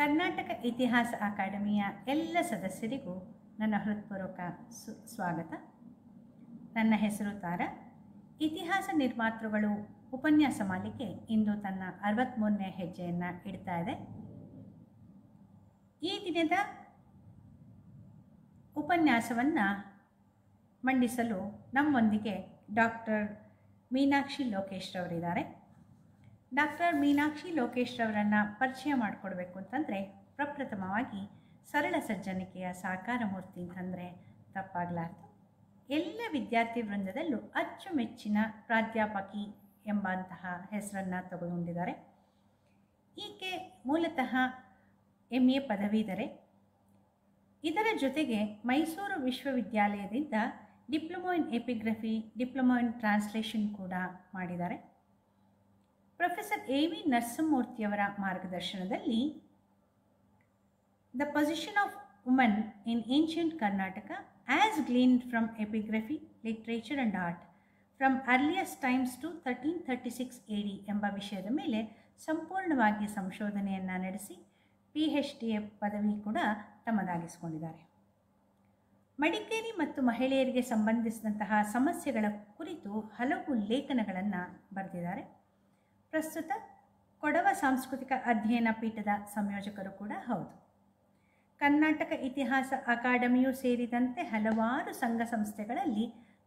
ಕರ್ನಾಟಕ ಇತಿಹಾಸ ಅಕಾಡೆಮಿಯ ಎಲ್ಲ ಸದಸ್ಯರಿಗೂ ನನ್ನ ಹೃತ್ಪೂರ್ವಕ ಸು ಸ್ವಾಗತ ನನ್ನ ಹೆಸರು ತಾರಾ ಇತಿಹಾಸ ನಿರ್ಮಾತೃಗಳು ಉಪನ್ಯಾಸ ಮಾಲಿಕೆ ಇಂದು ತನ್ನ ಅರವತ್ತ್ಮೂರನೇ ಹೆಜ್ಜೆಯನ್ನು ಇಡ್ತಾ ಇದೆ ಈ ದಿನದ ಉಪನ್ಯಾಸವನ್ನು ಮಂಡಿಸಲು ನಮ್ಮೊಂದಿಗೆ ಡಾಕ್ಟರ್ ಮೀನಾಕ್ಷಿ ಲೋಕೇಶ್ರವರಿದ್ದಾರೆ ಡಾಕ್ಟರ್ ಮೀನಾಕ್ಷಿ ಲೋಕೇಶ್ ರವರನ್ನು ಪರಿಚಯ ಮಾಡಿಕೊಡ್ಬೇಕು ಅಂತಂದರೆ ಪ್ರಪ್ರಥಮವಾಗಿ ಸರಳ ಸಜ್ಜನಿಕೆಯ ಸಾಕಾರ ಮೂರ್ತಿ ಅಂತಂದರೆ ತಪ್ಪಾಗಲಾರ್ದು ಎಲ್ಲ ವಿದ್ಯಾರ್ಥಿ ವೃಂದದಲ್ಲೂ ಅಚ್ಚುಮೆಚ್ಚಿನ ಪ್ರಾಧ್ಯಾಪಕಿ ಎಂಬಂತಹ ಹೆಸರನ್ನು ತಗೊಂಡಿದ್ದಾರೆ ಈಕೆ ಮೂಲತಃ ಎಮ್ ಎ ಪದವೀಧರೆ ಇದರ ಜೊತೆಗೆ ಮೈಸೂರು ವಿಶ್ವವಿದ್ಯಾಲಯದಿಂದ diploma in epigraphy diploma in translation ಕೂಡ ಮಾಡಿದ್ದಾರೆ ಪ್ರೊಫೆಸರ್ ಎ ವಿ ನರಸಿಂಹಮೂರ್ತಿಯವರ ಮಾರ್ಗದರ್ಶನದಲ್ಲಿ the position of women in ancient Karnataka as gleaned from epigraphy literature and art from earliest times to thirteen thirty six A D ಎಂಬ ವಿಷಯದ ಮೇಲೆ ಸಂಪೂರ್ಣವಾಗಿ ಸಂಶೋಧನೆಯನ್ನು ನಡೆಸಿ ಪಿ ಎಚ್ ಡಿ ಎ ಪದವಿ ಕೂಡ ತಮ್ಮದಾಗಿಸಿಕೊಂಡಿದ್ದಾರೆ ಮಡಿಕೇರಿ ಮತ್ತು ಮಹಿಳೆಯರಿಗೆ ಸಂಬಂಧಿಸಿದಂತಹ ಸಮಸ್ಯೆಗಳ ಕುರಿತು ಹಲವು ಲೇಖನಗಳನ್ನು ಬರೆದಿದ್ದಾರೆ ಪ್ರಸ್ತುತ ಕೊಡವ ಸಾಂಸ್ಕೃತಿಕ ಅಧ್ಯಯನ ಪೀಠದ ಸಂಯೋಜಕರು ಕೂಡ ಹೌದು ಕರ್ನಾಟಕ ಇತಿಹಾಸ ಅಕಾಡೆಮಿಯೂ ಸೇರಿದಂತೆ ಹಲವಾರು ಸಂಘ ಸಂಸ್ಥೆಗಳಲ್ಲಿ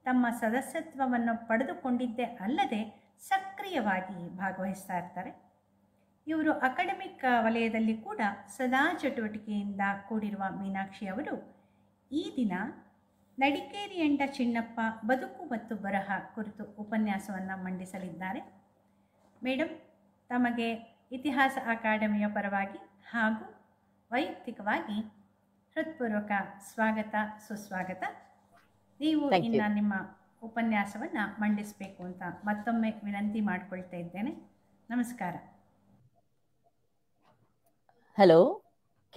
ತಮ್ಮ ಸದಸ್ಯತ್ವವನ್ನು ಪಡೆದುಕೊಂಡಿದ್ದೇ ಅಲ್ಲದೆ ಸಕ್ರಿಯವಾಗಿ ಭಾಗವಹಿಸ್ತಾ ಇರ್ತಾರೆ ಇವರು ಅಕಾಡೆಮಿಕ್ ವಲಯದಲ್ಲಿ ಕೂಡ ಸದಾ ಚಟುವಟಿಕೆಯಿಂದ ಕೂಡಿರುವ ಮೀನಾಕ್ಷಿ ಅವರು ಈ ದಿನ ನಡಿಕೇರಿ ಎಂಡ ಚಿನ್ನಪ್ಪ ಬದುಕು ಮತ್ತು ಬರಹ ಕುರಿತು ಉಪನ್ಯಾಸವನ್ನು ಮಂಡಿಸಲಿದ್ದಾರೆ ಮೇಡಮ್ ತಮಗೆ ಇತಿಹಾಸ ಅಕಾಡೆಮಿಯ ಪರವಾಗಿ ಹಾಗೂ ವೈಯಕ್ತಿಕವಾಗಿ ಹೃತ್ಪೂರ್ವಕ ಸ್ವಾಗತ ಸುಸ್ವಾಗತ ನೀವು ಇನ್ನು ನಿಮ್ಮ ಉಪನ್ಯಾಸವನ್ನು ಮಂಡಿಸಬೇಕು ಅಂತ ಮತ್ತೊಮ್ಮೆ ವಿನಂತಿ ಮಾಡಿಕೊಳ್ತಾ ಇದ್ದೇನೆ ನಮಸ್ಕಾರ ಹಲೋ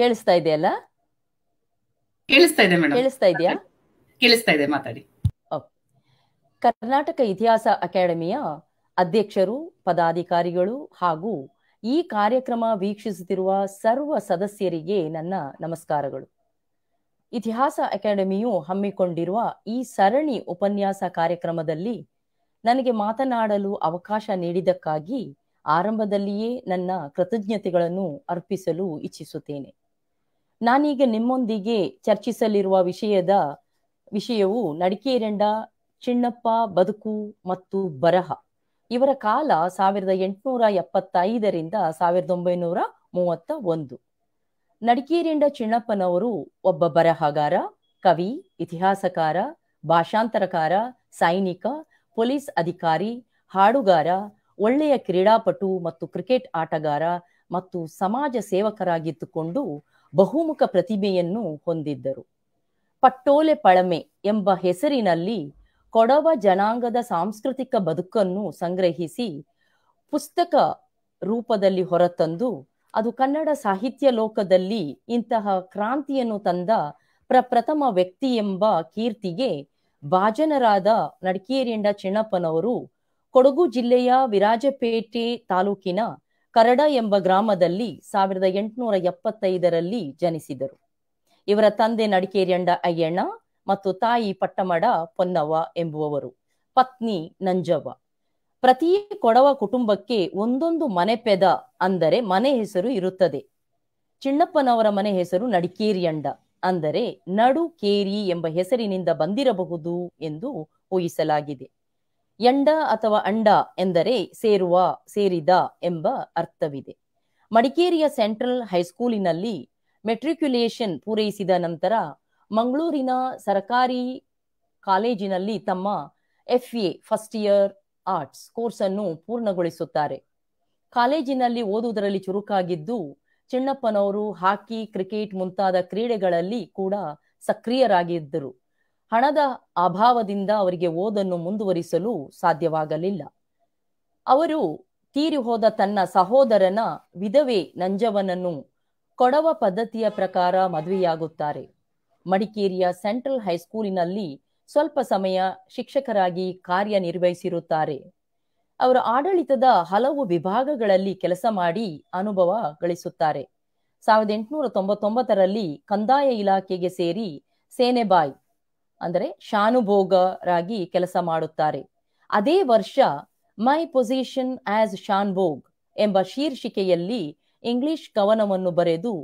ಕೇಳಿಸ್ತಾ ಇದೆಯಲ್ಲ ಕೇಳಿಸ್ತಾ ಇದೆ ಕೇಳಿಸ್ತಾ ಕೇಳಿಸ್ತಾ ಇದೆ ಮಾತಾಡಿ ಕರ್ನಾಟಕ ಇತಿಹಾಸ ಅಕಾಡೆಮಿಯ ಅಧ್ಯಕ್ಷರು ಪದಾಧಿಕಾರಿಗಳು ಹಾಗೂ ಈ ಕಾರ್ಯಕ್ರಮ ವೀಕ್ಷಿಸುತ್ತಿರುವ ಸರ್ವ ಸದಸ್ಯರಿಗೆ ನನ್ನ ನಮಸ್ಕಾರಗಳು ಇತಿಹಾಸ ಅಕಾಡೆಮಿಯು ಹಮ್ಮಿಕೊಂಡಿರುವ ಈ ಸರಣಿ ಉಪನ್ಯಾಸ ಕಾರ್ಯಕ್ರಮದಲ್ಲಿ ನನಗೆ ಮಾತನಾಡಲು ಅವಕಾಶ ನೀಡಿದ್ದಕ್ಕಾಗಿ ಆರಂಭದಲ್ಲಿಯೇ ನನ್ನ ಕೃತಜ್ಞತೆಗಳನ್ನು ಅರ್ಪಿಸಲು ಇಚ್ಛಿಸುತ್ತೇನೆ ನಾನೀಗ ನಿಮ್ಮೊಂದಿಗೆ ಚರ್ಚಿಸಲಿರುವ ವಿಷಯದ ವಿಷಯವು ನಡಿಕೇರೆಂಡ ಚಿಣ್ಣಪ್ಪ ಬದುಕು ಮತ್ತು ಬರಹ ಇವರ ಕಾಲ ಸಾವಿರದ ಎಂಟುನೂರ ಎಪ್ಪತ್ತೈದರಿಂದ ಸಾವಿರದ ಒಂಬೈನೂರ ಮೂವತ್ತ ಒಂದು ನಡಿಕೇರಿಂಡ ಚಿಣ್ಣಪ್ಪನವರು ಒಬ್ಬ ಬರಹಗಾರ ಕವಿ ಇತಿಹಾಸಕಾರ ಭಾಷಾಂತರಕಾರ ಸೈನಿಕ ಪೊಲೀಸ್ ಅಧಿಕಾರಿ ಹಾಡುಗಾರ ಒಳ್ಳೆಯ ಕ್ರೀಡಾಪಟು ಮತ್ತು ಕ್ರಿಕೆಟ್ ಆಟಗಾರ ಮತ್ತು ಸಮಾಜ ಸೇವಕರಾಗಿದ್ದುಕೊಂಡು ಬಹುಮುಖ ಪ್ರತಿಭೆಯನ್ನು ಹೊಂದಿದ್ದರು ಪಟ್ಟೋಲೆ ಪಳಮೆ ಎಂಬ ಹೆಸರಿನಲ್ಲಿ ಕೊಡವ ಜನಾಂಗದ ಸಾಂಸ್ಕೃತಿಕ ಬದುಕನ್ನು ಸಂಗ್ರಹಿಸಿ ಪುಸ್ತಕ ರೂಪದಲ್ಲಿ ಹೊರತಂದು ಅದು ಕನ್ನಡ ಸಾಹಿತ್ಯ ಲೋಕದಲ್ಲಿ ಇಂತಹ ಕ್ರಾಂತಿಯನ್ನು ತಂದ ಪ್ರಪ್ರಥಮ ವ್ಯಕ್ತಿ ಎಂಬ ಕೀರ್ತಿಗೆ ಭಾಜನರಾದ ನಡಕೇರಿಂಡ ಚಿಣ್ಣಪ್ಪನವರು ಕೊಡಗು ಜಿಲ್ಲೆಯ ವಿರಾಜಪೇಟೆ ತಾಲೂಕಿನ ಕರಡ ಎಂಬ ಗ್ರಾಮದಲ್ಲಿ ಸಾವಿರದ ಎಂಟುನೂರ ಎಪ್ಪತ್ತೈದರಲ್ಲಿ ಜನಿಸಿದರು ಇವರ ತಂದೆ ನಡಿಕೇರಿಯಂಡ ಅಯ್ಯಣ್ಣ ಮತ್ತು ತಾಯಿ ಪಟ್ಟಮಡ ಪೊನ್ನವ ಎಂಬುವವರು ಪತ್ನಿ ನಂಜವ್ವ ಪ್ರತಿ ಕೊಡವ ಕುಟುಂಬಕ್ಕೆ ಒಂದೊಂದು ಪೆದ ಅಂದರೆ ಮನೆ ಹೆಸರು ಇರುತ್ತದೆ ಚಿಣ್ಣಪ್ಪನವರ ಮನೆ ಹೆಸರು ಅಂಡ ಅಂದರೆ ನಡು ಕೇರಿ ಎಂಬ ಹೆಸರಿನಿಂದ ಬಂದಿರಬಹುದು ಎಂದು ಊಹಿಸಲಾಗಿದೆ ಎಂಡ ಅಥವಾ ಅಂಡ ಎಂದರೆ ಸೇರುವ ಸೇರಿದ ಎಂಬ ಅರ್ಥವಿದೆ ಮಡಿಕೇರಿಯ ಸೆಂಟ್ರಲ್ ಹೈಸ್ಕೂಲಿನಲ್ಲಿ ಮೆಟ್ರಿಕ್ಯುಲೇಷನ್ ಪೂರೈಸಿದ ನಂತರ ಮಂಗಳೂರಿನ ಸರ್ಕಾರಿ ಕಾಲೇಜಿನಲ್ಲಿ ತಮ್ಮ F A first year arts course ಅನ್ನು ಪೂರ್ಣಗೊಳಿಸುತ್ತಾರೆ ಕಾಲೇಜಿನಲ್ಲಿ ಓದುವುದರಲ್ಲಿ ಚುರುಕಾಗಿದ್ದು ಚಿಣ್ಣಪ್ಪನವರು ಹಾಕಿ ಕ್ರಿಕೆಟ್ ಮುಂತಾದ ಕ್ರೀಡೆಗಳಲ್ಲಿ ಕೂಡ ಸಕ್ರಿಯರಾಗಿದ್ದರು ಹಣದ ಅಭಾವದಿಂದ ಅವರಿಗೆ ಓದನ್ನು ಮುಂದುವರಿಸಲು ಸಾಧ್ಯವಾಗಲಿಲ್ಲ ಅವರು ತೀರಿ ಹೋದ ತನ್ನ ಸಹೋದರನ ವಿಧವೆ ನಂಜವನನ್ನು ಕೊಡವ ಪದ್ಧತಿಯ ಪ್ರಕಾರ ಮದುವೆಯಾಗುತ್ತಾರೆ ಮಡಿಕೇರಿಯ ಸೆಂಟ್ರಲ್ ಹೈಸ್ಕೂಲಿನಲ್ಲಿ ಸ್ವಲ್ಪ ಸಮಯ ಶಿಕ್ಷಕರಾಗಿ ಕಾರ್ಯನಿರ್ವಹಿಸಿರುತ್ತಾರೆ ಅವರ ಆಡಳಿತದ ಹಲವು ವಿಭಾಗಗಳಲ್ಲಿ ಕೆಲಸ ಮಾಡಿ ಅನುಭವ ಗಳಿಸುತ್ತಾರೆ ಸಾವಿರದ ಎಂಟುನೂರ ತೊಂಬತ್ತೊಂಬತ್ತರಲ್ಲಿ ಕಂದಾಯ ಇಲಾಖೆಗೆ ಸೇರಿ ಸೇನೆಬಾಯ್ ಅಂದರೆ ಶಾನುಭೋಗರಾಗಿ ಕೆಲಸ ಮಾಡುತ್ತಾರೆ ಅದೇ ವರ್ಷ ಮೈ ಪೊಸಿಷನ್ ಆಸ್ ಶಾನ್ಭೋಗ್ ಎಂಬ ಶೀರ್ಷಿಕೆಯಲ್ಲಿ ಇಂಗ್ಲಿಷ್ ಕವನವನ್ನು ಬರೆದು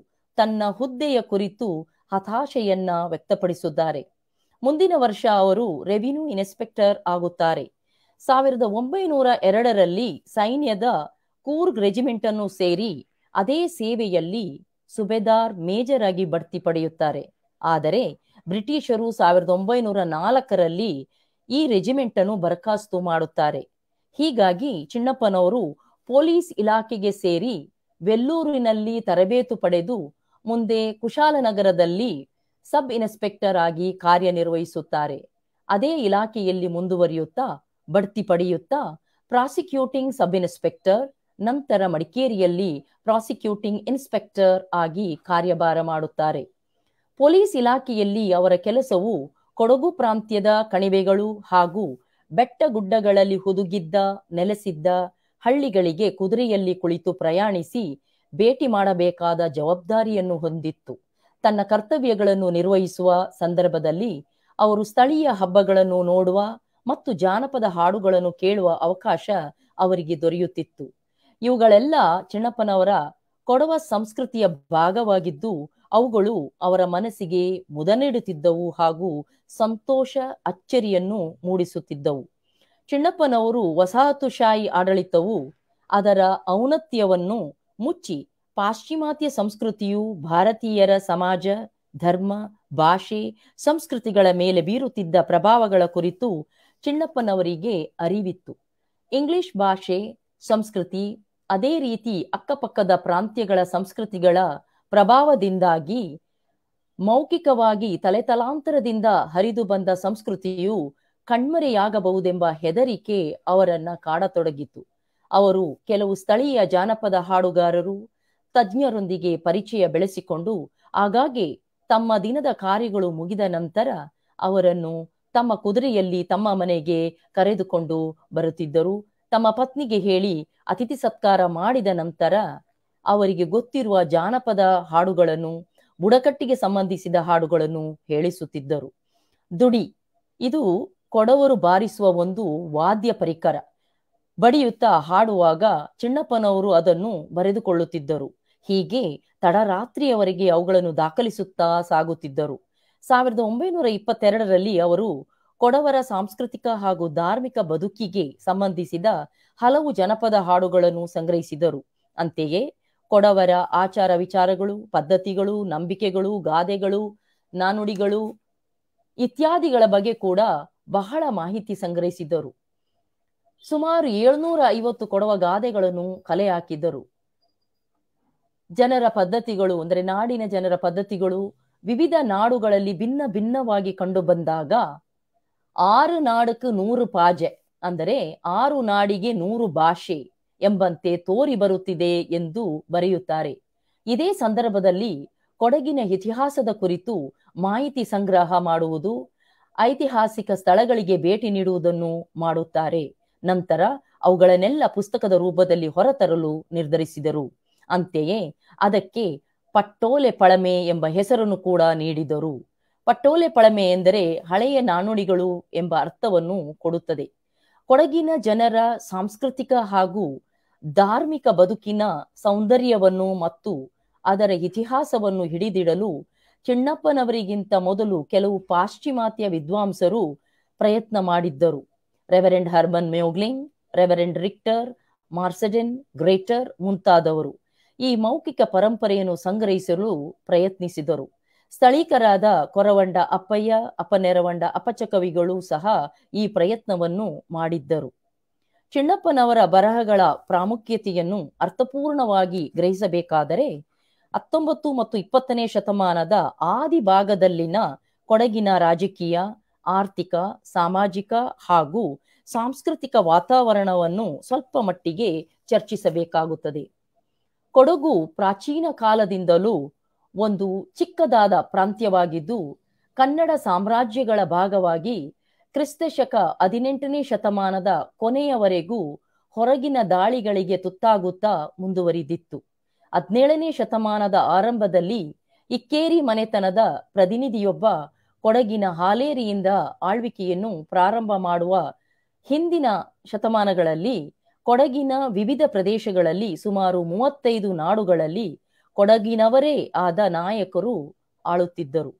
ತನ್ನ ಹುದ್ದೆಯ ಕುರಿತು ಹತಾಶೆಯನ್ನ ವ್ಯಕ್ತಪಡಿಸಿದ್ದಾರೆ ಮುಂದಿನ ವರ್ಷ ಅವರು ರೆವಿನ್ಯೂ ಇನ್ಸ್ಪೆಕ್ಟರ್ ಆಗುತ್ತಾರೆ ಸಾವಿರದ ಒಂಬೈನೂರ ಎರಡರಲ್ಲಿ ಸೈನ್ಯದ ಕೂರ್ಗ್ ರೆಜಿಮೆಂಟ್ ಅನ್ನು ಸೇರಿ ಅದೇ ಸೇವೆಯಲ್ಲಿ ಸುಬೇದಾರ್ ಮೇಜರ್ ಆಗಿ ಬಡ್ತಿ ಪಡೆಯುತ್ತಾರೆ ಆದರೆ ಬ್ರಿಟಿಷರು ಸಾವಿರದ ಒಂಬೈನೂರ ನಾಲ್ಕರಲ್ಲಿ ಈ ರೆಜಿಮೆಂಟ್ ಅನ್ನು ಬರಖಾಸ್ತು ಮಾಡುತ್ತಾರೆ ಹೀಗಾಗಿ ಚಿನ್ನಪ್ಪನವರು ಪೊಲೀಸ್ ಇಲಾಖೆಗೆ ಸೇರಿ ವೆಲ್ಲೂರಿನಲ್ಲಿ ತರಬೇತು ಪಡೆದು ಮುಂದೆ ಕುಶಾಲನಗರದಲ್ಲಿ ಸಬ್ ಇನ್ಸ್ಪೆಕ್ಟರ್ ಆಗಿ ಕಾರ್ಯನಿರ್ವಹಿಸುತ್ತಾರೆ ಅದೇ ಇಲಾಖೆಯಲ್ಲಿ ಮುಂದುವರಿಯುತ್ತಾ ಬಡ್ತಿ ಪಡೆಯುತ್ತಾ ಪ್ರಾಸಿಕ್ಯೂಟಿಂಗ್ ಸಬ್ ಇನ್ಸ್ಪೆಕ್ಟರ್ ನಂತರ ಮಡಿಕೇರಿಯಲ್ಲಿ ಪ್ರಾಸಿಕ್ಯೂಟಿಂಗ್ ಇನ್ಸ್ಪೆಕ್ಟರ್ ಆಗಿ ಕಾರ್ಯಭಾರ ಮಾಡುತ್ತಾರೆ ಪೊಲೀಸ್ ಇಲಾಖೆಯಲ್ಲಿ ಅವರ ಕೆಲಸವು ಕೊಡಗು ಪ್ರಾಂತ್ಯದ ಕಣಿವೆಗಳು ಹಾಗೂ ಬೆಟ್ಟ ಗುಡ್ಡಗಳಲ್ಲಿ ಹುದುಗಿದ್ದ ನೆಲೆಸಿದ್ದ ಹಳ್ಳಿಗಳಿಗೆ ಕುದುರೆಯಲ್ಲಿ ಕುಳಿತು ಪ್ರಯಾಣಿಸಿ ಭೇಟಿ ಮಾಡಬೇಕಾದ ಜವಾಬ್ದಾರಿಯನ್ನು ಹೊಂದಿತ್ತು ತನ್ನ ಕರ್ತವ್ಯಗಳನ್ನು ನಿರ್ವಹಿಸುವ ಸಂದರ್ಭದಲ್ಲಿ ಅವರು ಸ್ಥಳೀಯ ಹಬ್ಬಗಳನ್ನು ನೋಡುವ ಮತ್ತು ಜಾನಪದ ಹಾಡುಗಳನ್ನು ಕೇಳುವ ಅವಕಾಶ ಅವರಿಗೆ ದೊರೆಯುತ್ತಿತ್ತು ಇವುಗಳೆಲ್ಲ ಚಿಣ್ಣಪ್ಪನವರ ಕೊಡವ ಸಂಸ್ಕೃತಿಯ ಭಾಗವಾಗಿದ್ದು ಅವುಗಳು ಅವರ ಮನಸ್ಸಿಗೆ ಮುದ ನೀಡುತ್ತಿದ್ದವು ಹಾಗೂ ಸಂತೋಷ ಅಚ್ಚರಿಯನ್ನು ಮೂಡಿಸುತ್ತಿದ್ದವು ಚಿಣ್ಣಪ್ಪನವರು ವಸಾಹತುಶಾಹಿ ಆಡಳಿತವು ಅದರ ಔನತ್ಯವನ್ನು ಮುಚ್ಚಿ ಪಾಶ್ಚಿಮಾತ್ಯ ಸಂಸ್ಕೃತಿಯು ಭಾರತೀಯರ ಸಮಾಜ ಧರ್ಮ ಭಾಷೆ ಸಂಸ್ಕೃತಿಗಳ ಮೇಲೆ ಬೀರುತ್ತಿದ್ದ ಪ್ರಭಾವಗಳ ಕುರಿತು ಚಿಣ್ಣಪ್ಪನವರಿಗೆ ಅರಿವಿತ್ತು ಇಂಗ್ಲಿಷ್ ಭಾಷೆ ಸಂಸ್ಕೃತಿ ಅದೇ ರೀತಿ ಅಕ್ಕಪಕ್ಕದ ಪ್ರಾಂತ್ಯಗಳ ಸಂಸ್ಕೃತಿಗಳ ಪ್ರಭಾವದಿಂದಾಗಿ ಮೌಖಿಕವಾಗಿ ತಲೆತಲಾಂತರದಿಂದ ಹರಿದು ಬಂದ ಸಂಸ್ಕೃತಿಯು ಕಣ್ಮರೆಯಾಗಬಹುದೆಂಬ ಹೆದರಿಕೆ ಅವರನ್ನ ಕಾಡತೊಡಗಿತು ಅವರು ಕೆಲವು ಸ್ಥಳೀಯ ಜಾನಪದ ಹಾಡುಗಾರರು ತಜ್ಞರೊಂದಿಗೆ ಪರಿಚಯ ಬೆಳೆಸಿಕೊಂಡು ಆಗಾಗ್ಗೆ ತಮ್ಮ ದಿನದ ಕಾರ್ಯಗಳು ಮುಗಿದ ನಂತರ ಅವರನ್ನು ತಮ್ಮ ಕುದುರೆಯಲ್ಲಿ ತಮ್ಮ ಮನೆಗೆ ಕರೆದುಕೊಂಡು ಬರುತ್ತಿದ್ದರು ತಮ್ಮ ಪತ್ನಿಗೆ ಹೇಳಿ ಅತಿಥಿ ಸತ್ಕಾರ ಮಾಡಿದ ನಂತರ ಅವರಿಗೆ ಗೊತ್ತಿರುವ ಜಾನಪದ ಹಾಡುಗಳನ್ನು ಬುಡಕಟ್ಟಿಗೆ ಸಂಬಂಧಿಸಿದ ಹಾಡುಗಳನ್ನು ಹೇಳಿಸುತ್ತಿದ್ದರು ದುಡಿ ಇದು ಕೊಡವರು ಬಾರಿಸುವ ಒಂದು ವಾದ್ಯ ಪರಿಕರ ಬಡಿಯುತ್ತಾ ಹಾಡುವಾಗ ಚಿಣ್ಣಪ್ಪನವರು ಅದನ್ನು ಬರೆದುಕೊಳ್ಳುತ್ತಿದ್ದರು ಹೀಗೆ ತಡರಾತ್ರಿಯವರೆಗೆ ಅವುಗಳನ್ನು ದಾಖಲಿಸುತ್ತಾ ಸಾಗುತ್ತಿದ್ದರು ಸಾವಿರದ ಒಂಬೈನೂರ ಇಪ್ಪತ್ತೆರಡರಲ್ಲಿ ಅವರು ಕೊಡವರ ಸಾಂಸ್ಕೃತಿಕ ಹಾಗೂ ಧಾರ್ಮಿಕ ಬದುಕಿಗೆ ಸಂಬಂಧಿಸಿದ ಹಲವು ಜನಪದ ಹಾಡುಗಳನ್ನು ಸಂಗ್ರಹಿಸಿದರು ಅಂತೆಯೇ ಕೊಡವರ ಆಚಾರ ವಿಚಾರಗಳು ಪದ್ಧತಿಗಳು ನಂಬಿಕೆಗಳು ಗಾದೆಗಳು ನಾನುಡಿಗಳು ಇತ್ಯಾದಿಗಳ ಬಗ್ಗೆ ಕೂಡ ಬಹಳ ಮಾಹಿತಿ ಸಂಗ್ರಹಿಸಿದರು ಸುಮಾರು ಏಳ್ನೂರ ಐವತ್ತು ಕೊಡವ ಗಾದೆಗಳನ್ನು ಕಲೆ ಹಾಕಿದ್ದರು ಜನರ ಪದ್ಧತಿಗಳು ಅಂದರೆ ನಾಡಿನ ಜನರ ಪದ್ಧತಿಗಳು ವಿವಿಧ ನಾಡುಗಳಲ್ಲಿ ಭಿನ್ನ ಭಿನ್ನವಾಗಿ ಕಂಡು ಬಂದಾಗ ಆರು ನಾಡಕ್ಕೆ ನೂರು ಪಾಜೆ ಅಂದರೆ ಆರು ನಾಡಿಗೆ ನೂರು ಭಾಷೆ ಎಂಬಂತೆ ತೋರಿ ಬರುತ್ತಿದೆ ಎಂದು ಬರೆಯುತ್ತಾರೆ ಇದೇ ಸಂದರ್ಭದಲ್ಲಿ ಕೊಡಗಿನ ಇತಿಹಾಸದ ಕುರಿತು ಮಾಹಿತಿ ಸಂಗ್ರಹ ಮಾಡುವುದು ಐತಿಹಾಸಿಕ ಸ್ಥಳಗಳಿಗೆ ಭೇಟಿ ನೀಡುವುದನ್ನು ಮಾಡುತ್ತಾರೆ ನಂತರ ಅವುಗಳನ್ನೆಲ್ಲ ಪುಸ್ತಕದ ರೂಪದಲ್ಲಿ ಹೊರತರಲು ನಿರ್ಧರಿಸಿದರು ಅಂತೆಯೇ ಅದಕ್ಕೆ ಪಟ್ಟೋಲೆ ಪಳಮೆ ಎಂಬ ಹೆಸರನ್ನು ಕೂಡ ನೀಡಿದರು ಪಟ್ಟೋಲೆ ಪಳಮೆ ಎಂದರೆ ಹಳೆಯ ನಾಣುಡಿಗಳು ಎಂಬ ಅರ್ಥವನ್ನು ಕೊಡುತ್ತದೆ ಕೊಡಗಿನ ಜನರ ಸಾಂಸ್ಕೃತಿಕ ಹಾಗೂ ಧಾರ್ಮಿಕ ಬದುಕಿನ ಸೌಂದರ್ಯವನ್ನು ಮತ್ತು ಅದರ ಇತಿಹಾಸವನ್ನು ಹಿಡಿದಿಡಲು ಚೆನ್ನಪ್ಪನವರಿಗಿಂತ ಮೊದಲು ಕೆಲವು ಪಾಶ್ಚಿಮಾತ್ಯ ವಿದ್ವಾಂಸರು ಪ್ರಯತ್ನ ಮಾಡಿದ್ದರು reverend Hermann Moegling reverend Richter Marsden ಗ್ರೇಟರ್ ಮುಂತಾದವರು ಈ ಮೌಖಿಕ ಪರಂಪರೆಯನ್ನು ಸಂಗ್ರಹಿಸಲು ಪ್ರಯತ್ನಿಸಿದರು ಸ್ಥಳೀಕರಾದ ಕೊರವಂಡ ಅಪ್ಪಯ್ಯ ಅಪನೆರವಂಡ ಅಪಚಕವಿಗಳು ಸಹ ಈ ಪ್ರಯತ್ನವನ್ನು ಮಾಡಿದ್ದರು ಚಿಣ್ಣಪ್ಪನವರ ಬರಹಗಳ ಪ್ರಾಮುಖ್ಯತೆಯನ್ನು ಅರ್ಥಪೂರ್ಣವಾಗಿ ಗ್ರಹಿಸಬೇಕಾದರೆ ಹತ್ತೊಂಬತ್ತು ಮತ್ತು ಇಪ್ಪತ್ತನೇ ಶತಮಾನದ ಆದಿ ಭಾಗದಲ್ಲಿನ ಕೊಡಗಿನ ರಾಜಕೀಯ ಆರ್ಥಿಕ ಸಾಮಾಜಿಕ ಹಾಗೂ ಸಾಂಸ್ಕೃತಿಕ ವಾತಾವರಣವನ್ನು ಸ್ವಲ್ಪ ಮಟ್ಟಿಗೆ ಚರ್ಚಿಸಬೇಕಾಗುತ್ತದೆ ಕೊಡಗು ಪ್ರಾಚೀನ ಕಾಲದಿಂದಲೂ ಒಂದು ಚಿಕ್ಕದಾದ ಪ್ರಾಂತ್ಯವಾಗಿದ್ದು ಕನ್ನಡ ಸಾಮ್ರಾಜ್ಯಗಳ ಭಾಗವಾಗಿ ಕ್ರಿಸ್ತಶಕ ಹದಿನೆಂಟನೇ ಶತಮಾನದ ಕೊನೆಯವರೆಗೂ ಹೊರಗಿನ ದಾಳಿಗಳಿಗೆ ತುತ್ತಾಗುತ್ತಾ ಮುಂದುವರಿದಿತ್ತು ಹದಿನೇಳನೇ ಶತಮಾನದ ಆರಂಭದಲ್ಲಿ ಇಕ್ಕೇರಿ ಮನೆತನದ ಪ್ರತಿನಿಧಿಯೊಬ್ಬ ಕೊಡಗಿನ ಹಾಲೇರಿಯಿಂದ ಆಳ್ವಿಕೆಯನ್ನು ಪ್ರಾರಂಭ ಮಾಡುವ ಹಿಂದಿನ ಶತಮಾನಗಳಲ್ಲಿ ಕೊಡಗಿನ ವಿವಿಧ ಪ್ರದೇಶಗಳಲ್ಲಿ ಸುಮಾರು ಮೂವತ್ತೈದು ನಾಡುಗಳಲ್ಲಿ ಕೊಡಗಿನವರೇ ಆದ ನಾಯಕರು ಆಳುತ್ತಿದ್ದರು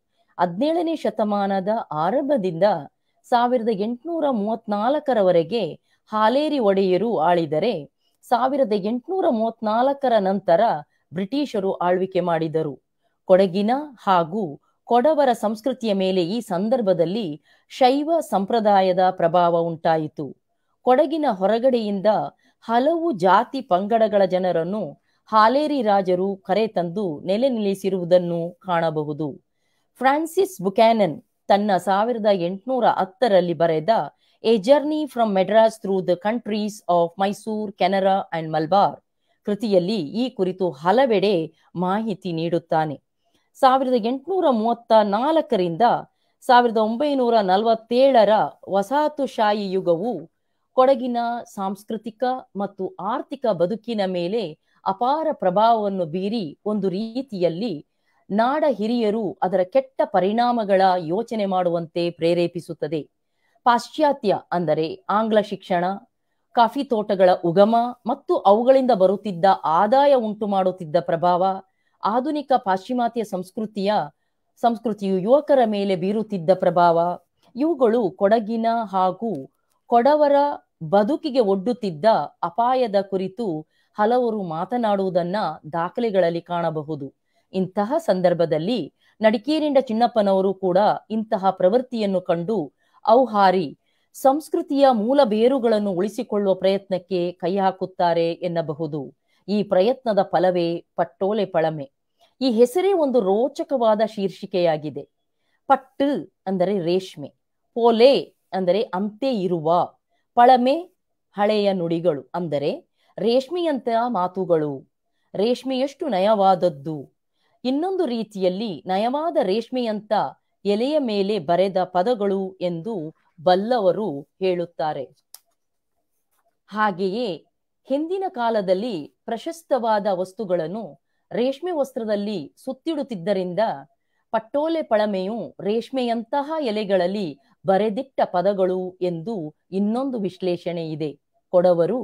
ಹದಿನೇಳನೇ ಶತಮಾನದ ಆರಂಭದಿಂದ ಸಾವಿರದ ಎಂಟುನೂರ ಮೂವತ್ನಾಲ್ಕರವರೆಗೆ ಹಾಲೇರಿ ಒಡೆಯರು ಆಳಿದರೆ ಸಾವಿರದ ಎಂಟುನೂರ ಮೂವತ್ನಾಲ್ಕರ ನಂತರ ಬ್ರಿಟಿಷರು ಆಳ್ವಿಕೆ ಮಾಡಿದರು ಕೊಡಗಿನ ಹಾಗೂ ಕೊಡವರ ಸಂಸ್ಕೃತಿಯ ಮೇಲೆ ಈ ಸಂದರ್ಭದಲ್ಲಿ ಶೈವ ಸಂಪ್ರದಾಯದ ಪ್ರಭಾವ ಉಂಟಾಯಿತು ಕೊಡಗಿನ ಹೊರಗಡೆಯಿಂದ ಹಲವು ಜಾತಿ ಪಂಗಡಗಳ ಜನರನ್ನು ಹಾಲೇರಿ ರಾಜರು ಕರೆತಂದು ನೆಲೆ ನಿಲ್ಲಿಸಿರುವುದನ್ನು ಕಾಣಬಹುದು ಫ್ರಾನ್ಸಿಸ್ ಬುಕ್ಯಾನನ್ ತನ್ನ ಸಾವಿರದ ಎಂಟುನೂರ ಹತ್ತರಲ್ಲಿ ಬರೆದ a journey from Madras through the countries of Mysore Canara and Malabar ಕೃತಿಯಲ್ಲಿ ಈ ಕುರಿತು ಹಲವೆಡೆ ಮಾಹಿತಿ ನೀಡುತ್ತಾನೆ ಸಾವಿರದ ಎಂಟುನೂರ ಮೂವತ್ತ ನಾಲ್ಕರಿಂದ ಸಾವಿರದ ಒಂಬೈನೂರ ನಲವತ್ತೇಳರ ವಸಾಹತುಶಾಹಿ ಯುಗವು ಕೊಡಗಿನ ಸಾಂಸ್ಕೃತಿಕ ಮತ್ತು ಆರ್ಥಿಕ ಬದುಕಿನ ಮೇಲೆ ಅಪಾರ ಪ್ರಭಾವವನ್ನು ಬೀರಿ ಒಂದು ರೀತಿಯಲ್ಲಿ ನಾಡ ಹಿರಿಯರು ಅದರ ಕೆಟ್ಟ ಪರಿಣಾಮಗಳ ಯೋಚನೆ ಮಾಡುವಂತೆ ಪ್ರೇರೇಪಿಸುತ್ತದೆ ಪಾಶ್ಚಾತ್ಯ ಅಂದರೆ ಆಂಗ್ಲ ಶಿಕ್ಷಣ ಕಾಫಿ ತೋಟಗಳ ಉಗಮ ಮತ್ತು ಅವುಗಳಿಂದ ಬರುತ್ತಿದ್ದ ಆದಾಯ ಉಂಟು ಮಾಡುತ್ತಿದ್ದ ಪ್ರಭಾವ ಆಧುನಿಕ ಪಾಶ್ಚಿಮಾತ್ಯ ಸಂಸ್ಕೃತಿಯ ಸಂಸ್ಕೃತಿಯು ಯುವಕರ ಮೇಲೆ ಬೀರುತ್ತಿದ್ದ ಪ್ರಭಾವ ಇವುಗಳು ಕೊಡಗಿನ ಹಾಗೂ ಕೊಡವರ ಬದುಕಿಗೆ ಒಡ್ಡುತ್ತಿದ್ದ ಅಪಾಯದ ಕುರಿತು ಹಲವರು ಮಾತನಾಡುವುದನ್ನ ದಾಖಲೆಗಳಲ್ಲಿ ಕಾಣಬಹುದು ಇಂತಹ ಸಂದರ್ಭದಲ್ಲಿ ನಡಿಕೇರಿಂಡ ಚಿನ್ನಪ್ಪನವರು ಕೂಡ ಇಂತಹ ಪ್ರವೃತ್ತಿಯನ್ನು ಕಂಡು ಔಹಾರಿ ಸಂಸ್ಕೃತಿಯ ಮೂಲ ಬೇರುಗಳನ್ನು ಉಳಿಸಿಕೊಳ್ಳುವ ಪ್ರಯತ್ನಕ್ಕೆ ಕೈ ಹಾಕುತ್ತಾರೆ ಎನ್ನಬಹುದು ಈ ಪ್ರಯತ್ನದ ಫಲವೇ ಪಟ್ಟೋಲೆ ಪಳಮೆ ಈ ಹೆಸರೇ ಒಂದು ರೋಚಕವಾದ ಶೀರ್ಷಿಕೆಯಾಗಿದೆ ಪಟ್ಟು ಅಂದರೆ ರೇಷ್ಮೆ ಪೋಲೆ ಅಂದರೆ ಅಂತೆ ಇರುವ ಪಳಮೆ ಹಳೆಯ ನುಡಿಗಳು ಅಂದರೆ ರೇಷ್ಮೆಯಂತಹ ಮಾತುಗಳು ರೇಷ್ಮೆಯಷ್ಟು ನಯವಾದದ್ದು ಇನ್ನೊಂದು ರೀತಿಯಲ್ಲಿ ನಯವಾದ ರೇಷ್ಮೆಯಂತ ಎಲೆಯ ಮೇಲೆ ಬರೆದ ಪದಗಳು ಎಂದು ಬಲ್ಲವರು ಹೇಳುತ್ತಾರೆ ಹಾಗೆಯೇ ಹಿಂದಿನ ಕಾಲದಲ್ಲಿ ಪ್ರಶಸ್ತವಾದ ವಸ್ತುಗಳನ್ನು ರೇಷ್ಮೆ ವಸ್ತ್ರದಲ್ಲಿ ಸುತ್ತಿಡುತ್ತಿದ್ದರಿಂದ ಪಟ್ಟೋಲೆ ಪಳಮೆಯು ರೇಷ್ಮೆಯಂತಹ ಎಲೆಗಳಲ್ಲಿ ಬರೆದಿಟ್ಟ ಪದಗಳು ಎಂದು ಇನ್ನೊಂದು ವಿಶ್ಲೇಷಣೆ ಇದೆ ಕೊಡವರು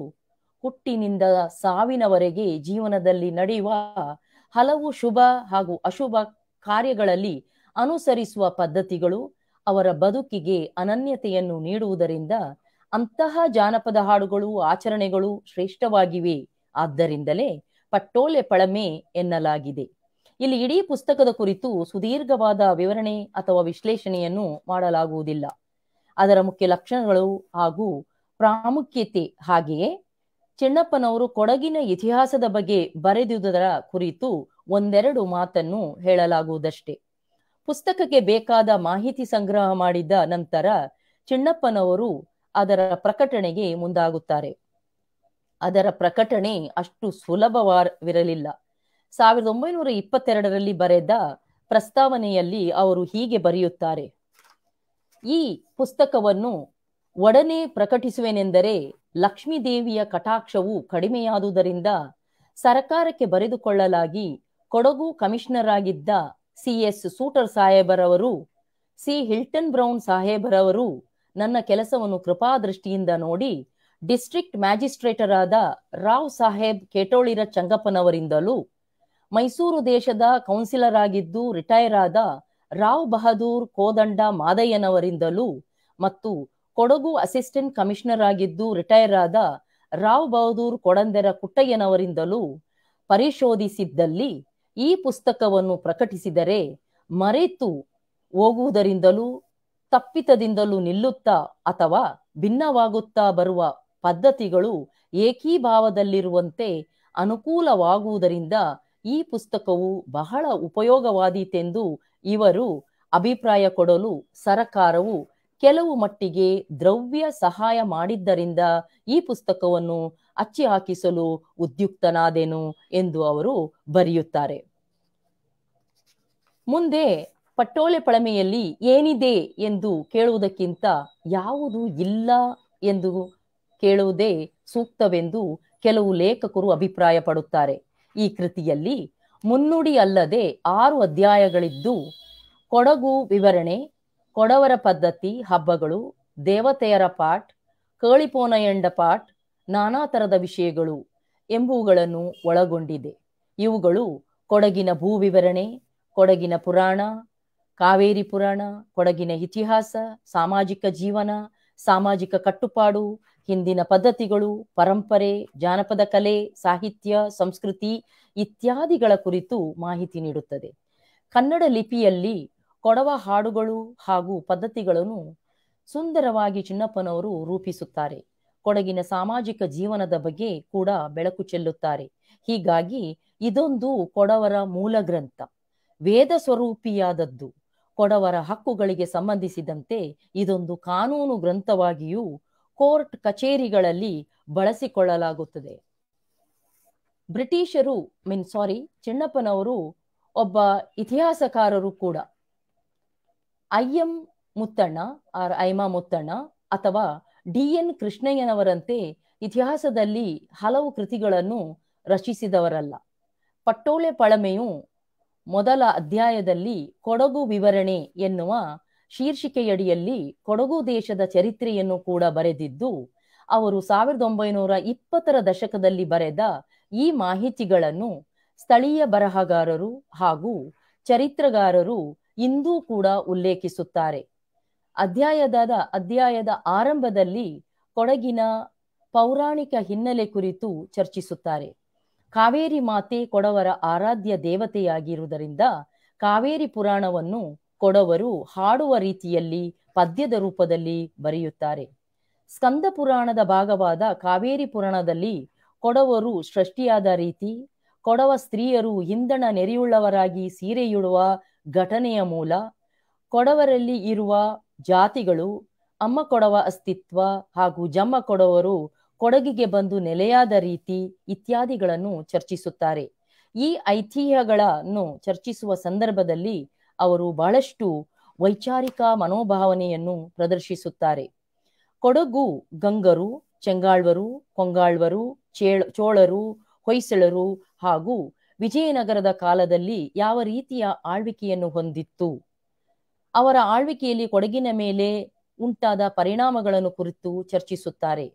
ಹುಟ್ಟಿನಿಂದ ಸಾವಿನವರೆಗೆ ಜೀವನದಲ್ಲಿ ನಡೆಯುವ ಹಲವು ಶುಭ ಹಾಗೂ ಅಶುಭ ಕಾರ್ಯಗಳಲ್ಲಿ ಅನುಸರಿಸುವ ಪದ್ಧತಿಗಳು ಅವರ ಬದುಕಿಗೆ ಅನನ್ಯತೆಯನ್ನು ನೀಡುವುದರಿಂದ ಅಂತಹ ಜಾನಪದ ಹಾಡುಗಳು ಆಚರಣೆಗಳು ಶ್ರೇಷ್ಠವಾಗಿವೆ ಆದ್ದರಿಂದಲೇ ಪಟ್ಟೋಲೆ ಪಳಮೆ ಎನ್ನಲಾಗಿದೆ ಇಲ್ಲಿ ಇಡೀ ಪುಸ್ತಕದ ಕುರಿತು ಸುದೀರ್ಘವಾದ ವಿವರಣೆ ಅಥವಾ ವಿಶ್ಲೇಷಣೆಯನ್ನು ಮಾಡಲಾಗುವುದಿಲ್ಲ ಅದರ ಮುಖ್ಯ ಲಕ್ಷಣಗಳು ಹಾಗೂ ಪ್ರಾಮುಖ್ಯತೆ ಹಾಗೆಯೇ ಚೆನ್ನಪ್ಪನವರು ಕೊಡಗಿನ ಇತಿಹಾಸದ ಬಗ್ಗೆ ಬರೆದುದರ ಕುರಿತು ಒಂದೆರಡು ಮಾತನ್ನು ಹೇಳಲಾಗುವುದಷ್ಟೇ ಪುಸ್ತಕಕ್ಕೆ ಬೇಕಾದ ಮಾಹಿತಿ ಸಂಗ್ರಹ ಮಾಡಿದ ನಂತರ ಚೆನ್ನಪ್ಪನವರು ಅದರ ಪ್ರಕಟಣೆಗೆ ಮುಂದಾಗುತ್ತಾರೆ ಅದರ ಪ್ರಕಟಣೆ ಅಷ್ಟು ಸುಲಭವಾಗಿರಲಿಲ್ಲ ಸಾವಿರದ ಒಂಬೈನೂರ ಇಪ್ಪತ್ತೆರಡರಲ್ಲಿ ಬರೆದ ಪ್ರಸ್ತಾವನೆಯಲ್ಲಿ ಅವರು ಹೀಗೆ ಬರೆಯುತ್ತಾರೆ ಈ ಪುಸ್ತಕವನ್ನು ಒಡನೆ ಪ್ರಕಟಿಸುವೆನೆಂದರೆ ಲಕ್ಷ್ಮೀದೇವಿಯ ಕಟಾಕ್ಷವು ಕಡಿಮೆಯಾದುದರಿಂದ ಸರಕಾರಕ್ಕೆ ಬರೆದುಕೊಳ್ಳಲಾಗಿ ಕೊಡಗು ಕಮಿಷನರ್ ಆಗಿದ್ದ ಸಿ ಎಸ್ ಸೂಟರ್ ಸಾಹೇಬರವರು ಸಿ ಹಿಲ್ಟನ್ ಬ್ರೌನ್ ಸಾಹೇಬರವರು ನನ್ನ ಕೆಲಸವನ್ನು ಕೃಪಾದೃಷ್ಟಿಯಿಂದ ನೋಡಿ ಡಿಸ್ಟ್ರಿಕ್ಟ್ ಮ್ಯಾಜಿಸ್ಟ್ರೇಟರಾದ ರಾವ್ ಸಾಹೇಬ್ ಕೇಟೋಳಿರ ಚಂಗಪ್ಪನವರಿಂದಲೂ ಮೈಸೂರು ದೇಶದ ಕೌನ್ಸಿಲರ್ ಆಗಿದ್ದು ರಿಟೈರ್ ಆದ ರಾವ್ ಬಹದ್ದೂರ್ ಕೋದಂಡ ಮಾದಯ್ಯನವರಿಂದಲೂ ಮತ್ತು ಕೊಡಗು ಅಸಿಸ್ಟೆಂಟ್ ಕಮಿಷನರ್ ಆಗಿದ್ದು ರಿಟೈರ್ ಆದ ರಾವ್ ಬಹದ್ದೂರ್ ಕೊಡಂದೆರ ಕುಟ್ಟಯ್ಯನವರಿಂದಲೂ ಪರಿಶೋಧಿಸಿದ್ದಲ್ಲಿ ಈ ಪುಸ್ತಕವನ್ನು ಪ್ರಕಟಿಸಿದರೆ ಮರೆತು ಹೋಗುವುದರಿಂದಲೂ ತಪ್ಪಿತದಿಂದಲೂ ನಿಲ್ಲುತ್ತಾ ಅಥವಾ ಭಿನ್ನವಾಗುತ್ತಾ ಬರುವ ಪದ್ಧತಿಗಳು ಏಕೀಭಾವದಲ್ಲಿರುವಂತೆ ಅನುಕೂಲವಾಗುವುದರಿಂದ ಈ ಪುಸ್ತಕವು ಬಹಳ ಉಪಯೋಗವಾದೀತೆಂದು ಇವರು ಅಭಿಪ್ರಾಯ ಕೊಡಲು ಸರಕಾರವು ಕೆಲವು ಮಟ್ಟಿಗೆ ದ್ರವ್ಯ ಸಹಾಯ ಮಾಡಿದ್ದರಿಂದ ಈ ಪುಸ್ತಕವನ್ನು ಅಚ್ಚಿ ಹಾಕಿಸಲು ಉದ್ಯುಕ್ತನಾದೆನು ಎಂದು ಅವರು ಬರೆಯುತ್ತಾರೆ ಮುಂದೆ ಪಟ್ಟೋಳೆ ಪಳಮೆಯಲ್ಲಿ ಏನಿದೆ ಎಂದು ಕೇಳುವುದಕ್ಕಿಂತ ಯಾವುದು ಇಲ್ಲ ಎಂದು ಕೇಳುವುದೇ ಸೂಕ್ತವೆಂದು ಕೆಲವು ಲೇಖಕರು ಅಭಿಪ್ರಾಯ ಪಡುತ್ತಾರೆ ಈ ಕೃತಿಯಲ್ಲಿ ಮುನ್ನುಡಿ ಅಲ್ಲದೆ ಆರು ಅಧ್ಯಾಯಗಳಿದ್ದು ಕೊಡಗು ವಿವರಣೆ ಕೊಡವರ ಪದ್ಧತಿ ಹಬ್ಬಗಳು ದೇವತೆಯರ ಪಾಠ ಕಳಿಪೋನಯಂಡ ಪಾಠ ನಾನಾ ತರದ ವಿಷಯಗಳು ಎಂಬುವುಗಳನ್ನು ಒಳಗೊಂಡಿದೆ ಇವುಗಳು ಕೊಡಗಿನ ಭೂ ವಿವರಣೆ ಕೊಡಗಿನ ಪುರಾಣ ಕಾವೇರಿ ಪುರಾಣ ಕೊಡಗಿನ ಇತಿಹಾಸ ಸಾಮಾಜಿಕ ಜೀವನ ಸಾಮಾಜಿಕ ಕಟ್ಟುಪಾಡು ಹಿಂದಿನ ಪದ್ಧತಿಗಳು ಪರಂಪರೆ ಜಾನಪದ ಕಲೆ ಸಾಹಿತ್ಯ ಸಂಸ್ಕೃತಿ ಇತ್ಯಾದಿಗಳ ಕುರಿತು ಮಾಹಿತಿ ನೀಡುತ್ತದೆ ಕನ್ನಡ ಲಿಪಿಯಲ್ಲಿ ಕೊಡವ ಹಾಡುಗಳು ಹಾಗೂ ಪದ್ಧತಿಗಳನ್ನು ಸುಂದರವಾಗಿ ಚಿನ್ನಪ್ಪನವರು ರೂಪಿಸುತ್ತಾರೆ ಕೊಡಗಿನ ಸಾಮಾಜಿಕ ಜೀವನದ ಬಗ್ಗೆ ಕೂಡ ಬೆಳಕು ಚೆಲ್ಲುತ್ತಾರೆ ಹೀಗಾಗಿ ಇದೊಂದು ಕೊಡವರ ಮೂಲ ಗ್ರಂಥ ವೇದ ಸ್ವರೂಪಿಯಾದದ್ದು ಕೊಡವರ ಹಕ್ಕುಗಳಿಗೆ ಸಂಬಂಧಿಸಿದಂತೆ ಇದೊಂದು ಕಾನೂನು ಗ್ರಂಥವಾಗಿಯೂ ಕೋರ್ಟ್ ಕಚೇರಿಗಳಲ್ಲಿ ಬಳಸಿಕೊಳ್ಳಲಾಗುತ್ತದೆ ಬ್ರಿಟಿಷರು ಮೀನ್ ಸಾರಿ ಚಿನ್ನಪ್ಪನವರು ಒಬ್ಬ ಇತಿಹಾಸಕಾರರು ಕೂಡ I M Muthanna or Aima Muthanna ಅಥವಾ ಡಿ ಎನ್ ಕೃಷ್ಣಯ್ಯನವರಂತೆ ಇತಿಹಾಸದಲ್ಲಿ ಹಲವು ಕೃತಿಗಳನ್ನು ರಚಿಸಿದವರಲ್ಲ ಪಟ್ಟೋಳೆ ಪಳಮೆಯು ಮೊದಲ ಅಧ್ಯಾಯದಲ್ಲಿ ಕೊಡಗು ವಿವರಣೆ ಎನ್ನುವ ಶೀರ್ಷಿಕೆಯಡಿಯಲ್ಲಿ ಕೊಡಗು ದೇಶದ ಚರಿತ್ರೆಯನ್ನು ಕೂಡ ಬರೆದಿದ್ದು ಅವರು ಸಾವಿರದ ಒಂಬೈನೂರ ಇಪ್ಪತ್ತರ ದಶಕದಲ್ಲಿ ಬರೆದ ಈ ಮಾಹಿತಿಗಳನ್ನು ಸ್ಥಳೀಯ ಬರಹಗಾರರು ಹಾಗೂ ಚರಿತ್ರಗಾರರು ಇಂದೂ ಕೂಡ ಉಲ್ಲೇಖಿಸುತ್ತಾರೆ ಅಧ್ಯಾಯದ ಅಧ್ಯಾಯದ ಆರಂಭದಲ್ಲಿ ಕೊಡಗಿನ ಪೌರಾಣಿಕ ಹಿನ್ನೆಲೆ ಕುರಿತು ಚರ್ಚಿಸುತ್ತಾರೆ ಕಾವೇರಿ ಮಾತೆ ಕೊಡವರ ಆರಾಧ್ಯ ದೇವತೆಯಾಗಿರುವುದರಿಂದ ಕಾವೇರಿ ಪುರಾಣವನ್ನು ಕೊಡವರು ಹಾಡುವ ರೀತಿಯಲ್ಲಿ ಪದ್ಯದ ರೂಪದಲ್ಲಿ ಬರೆಯುತ್ತಾರೆ ಸ್ಕಂದ ಪುರಾಣದ ಭಾಗವಾದ ಕಾವೇರಿ ಪುರಾಣದಲ್ಲಿ ಕೊಡವರು ಸೃಷ್ಟಿಯಾದ ರೀತಿ ಕೊಡವ ಸ್ತ್ರೀಯರು ಹಿಂದಣ ನೆರೆಯುಳ್ಳವರಾಗಿ ಸೀರೆಯುಡುವ ಘಟನೆಯ ಮೂಲ ಕೊಡವರಲ್ಲಿ ಇರುವ ಜಾತಿಗಳು ಅಮ್ಮ ಕೊಡವ ಅಸ್ತಿತ್ವ ಹಾಗೂ ಜಮ್ಮ ಕೊಡವರು ಕೊಡಗಿಗೆ ಬಂದು ನೆಲೆಯಾದ ರೀತಿ ಇತ್ಯಾದಿಗಳನ್ನು ಚರ್ಚಿಸುತ್ತಾರೆ ಈ ಐತಿಹ್ಯಗಳನ್ನು ಚರ್ಚಿಸುವ ಸಂದರ್ಭದಲ್ಲಿ ಅವರು ಬಹಳಷ್ಟು ವೈಚಾರಿಕ ಮನೋಭಾವನೆಯನ್ನು ಪ್ರದರ್ಶಿಸುತ್ತಾರೆ ಕೊಡಗು ಗಂಗರು ಚೆಂಗಾಳ್ವರು ಕೊಂಗಾಳ್ವರು ಚೇಳ್ ಚೋಳರು ಹೊಯ್ಸಳರು ಹಾಗೂ ವಿಜಯನಗರದ ಕಾಲದಲ್ಲಿ ಯಾವ ರೀತಿಯ ಆಳ್ವಿಕೆಯನ್ನು ಹೊಂದಿತ್ತು ಅವರ ಆಳ್ವಿಕೆಯಲ್ಲಿ ಕೊಡಗಿನ ಮೇಲೆ ಉಂಟಾದ ಪರಿಣಾಮಗಳನ್ನು ಕುರಿತು ಚರ್ಚಿಸುತ್ತಾರೆ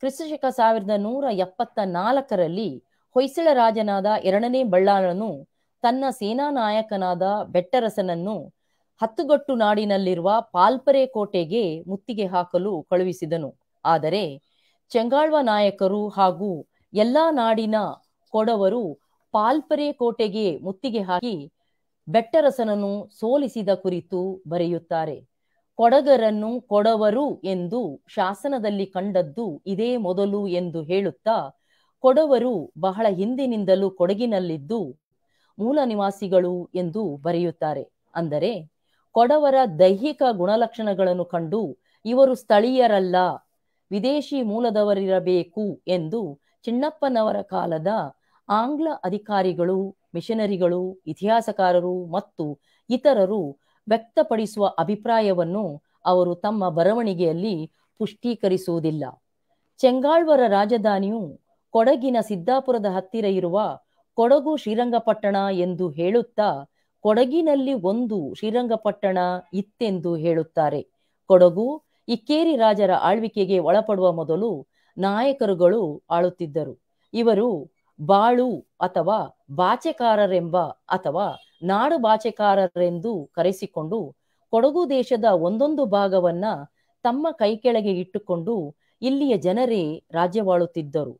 ಕ್ರಿಸ್ತಶಕ ಸಾವಿರದ ನೂರ ಎಪ್ಪತ್ತ ನಾಲ್ಕರಲ್ಲಿ ಹೊಯ್ಸಳ ರಾಜನಾದ ಎರಡನೇ ಬಳ್ಳಾಳನು ತನ್ನ ಸೇನಾ ನಾಯಕನಾದ ಬೆಟ್ಟರಸನನ್ನು ಹತ್ತುಗಟ್ಟು ನಾಡಿನಲ್ಲಿರುವ ಪಾಲ್ಪರೆ ಕೋಟೆಗೆ ಮುತ್ತಿಗೆ ಹಾಕಲು ಕಳುಹಿಸಿದನು ಆದರೆ ಚೆಂಗಾಳ್ವ ನಾಯಕರು ಹಾಗೂ ಎಲ್ಲಾ ನಾಡಿನ ಕೊಡವರು ಪಾಲ್ಪರೆ ಕೋಟೆಗೆ ಮುತ್ತಿಗೆ ಹಾಕಿ ಬೆಟ್ಟರಸನನ್ನು ಸೋಲಿಸಿದ ಕುರಿತು ಬರೆಯುತ್ತಾರೆ ಕೊಡಗರನ್ನು ಕೊಡವರು ಎಂದು ಶಾಸನದಲ್ಲಿ ಕಂಡದ್ದು ಇದೇ ಮೊದಲು ಎಂದು ಹೇಳುತ್ತಾ ಕೊಡವರು ಬಹಳ ಹಿಂದಿನಿಂದಲೂ ಕೊಡಗಿನಲ್ಲಿದ್ದು ಮೂಲ ನಿವಾಸಿಗಳು ಎಂದು ಬರೆಯುತ್ತಾರೆ ಅಂದರೆ ಕೊಡವರ ದೈಹಿಕ ಗುಣಲಕ್ಷಣಗಳನ್ನು ಕಂಡು ಇವರು ಸ್ಥಳೀಯರಲ್ಲ ವಿದೇಶಿ ಮೂಲದವರಿರಬೇಕು ಎಂದು ಚಿನ್ನಪ್ಪನವರ ಕಾಲದ ಆಂಗ್ಲ ಅಧಿಕಾರಿಗಳು ಮಿಷನರಿಗಳು ಇತಿಹಾಸಕಾರರು ಮತ್ತು ಇತರರು ವ್ಯಕ್ತಪಡಿಸುವ ಅಭಿಪ್ರಾಯವನ್ನು ಅವರು ತಮ್ಮ ಬರವಣಿಗೆಯಲ್ಲಿ ಪುಷ್ಟೀಕರಿಸುವುದಿಲ್ಲ ಚೆಂಗಾಳ್ವರ ರಾಜಧಾನಿಯು ಕೊಡಗಿನ ಸಿದ್ದಾಪುರದ ಹತ್ತಿರ ಇರುವ ಕೊಡಗು ಶ್ರೀರಂಗಪಟ್ಟಣ ಎಂದು ಹೇಳುತ್ತಾ ಕೊಡಗಿನಲ್ಲಿ ಒಂದು ಶ್ರೀರಂಗಪಟ್ಟಣ ಇತ್ತೆಂದು ಹೇಳುತ್ತಾರೆ ಕೊಡಗು ಇಕ್ಕೇರಿ ರಾಜರ ಆಳ್ವಿಕೆಗೆ ಒಳಪಡುವ ಮೊದಲು ನಾಯಕರುಗಳು ಆಳುತ್ತಿದ್ದರು ಇವರು ಬಾಳು ಅಥವಾ ಬಾಚೆಕಾರರೆಂಬ ಅಥವಾ ನಾಡು ಬಾಚೆಕಾರರೆಂದು ಕರೆಸಿಕೊಂಡು ಕೊಡಗು ದೇಶದ ಒಂದೊಂದು ಭಾಗವನ್ನ ತಮ್ಮ ಕೈಕೆಳಗೆ ಇಟ್ಟುಕೊಂಡು ಇಲ್ಲಿಯ ಜನರೇ ರಾಜ್ಯವಾಳುತ್ತಿದ್ದರು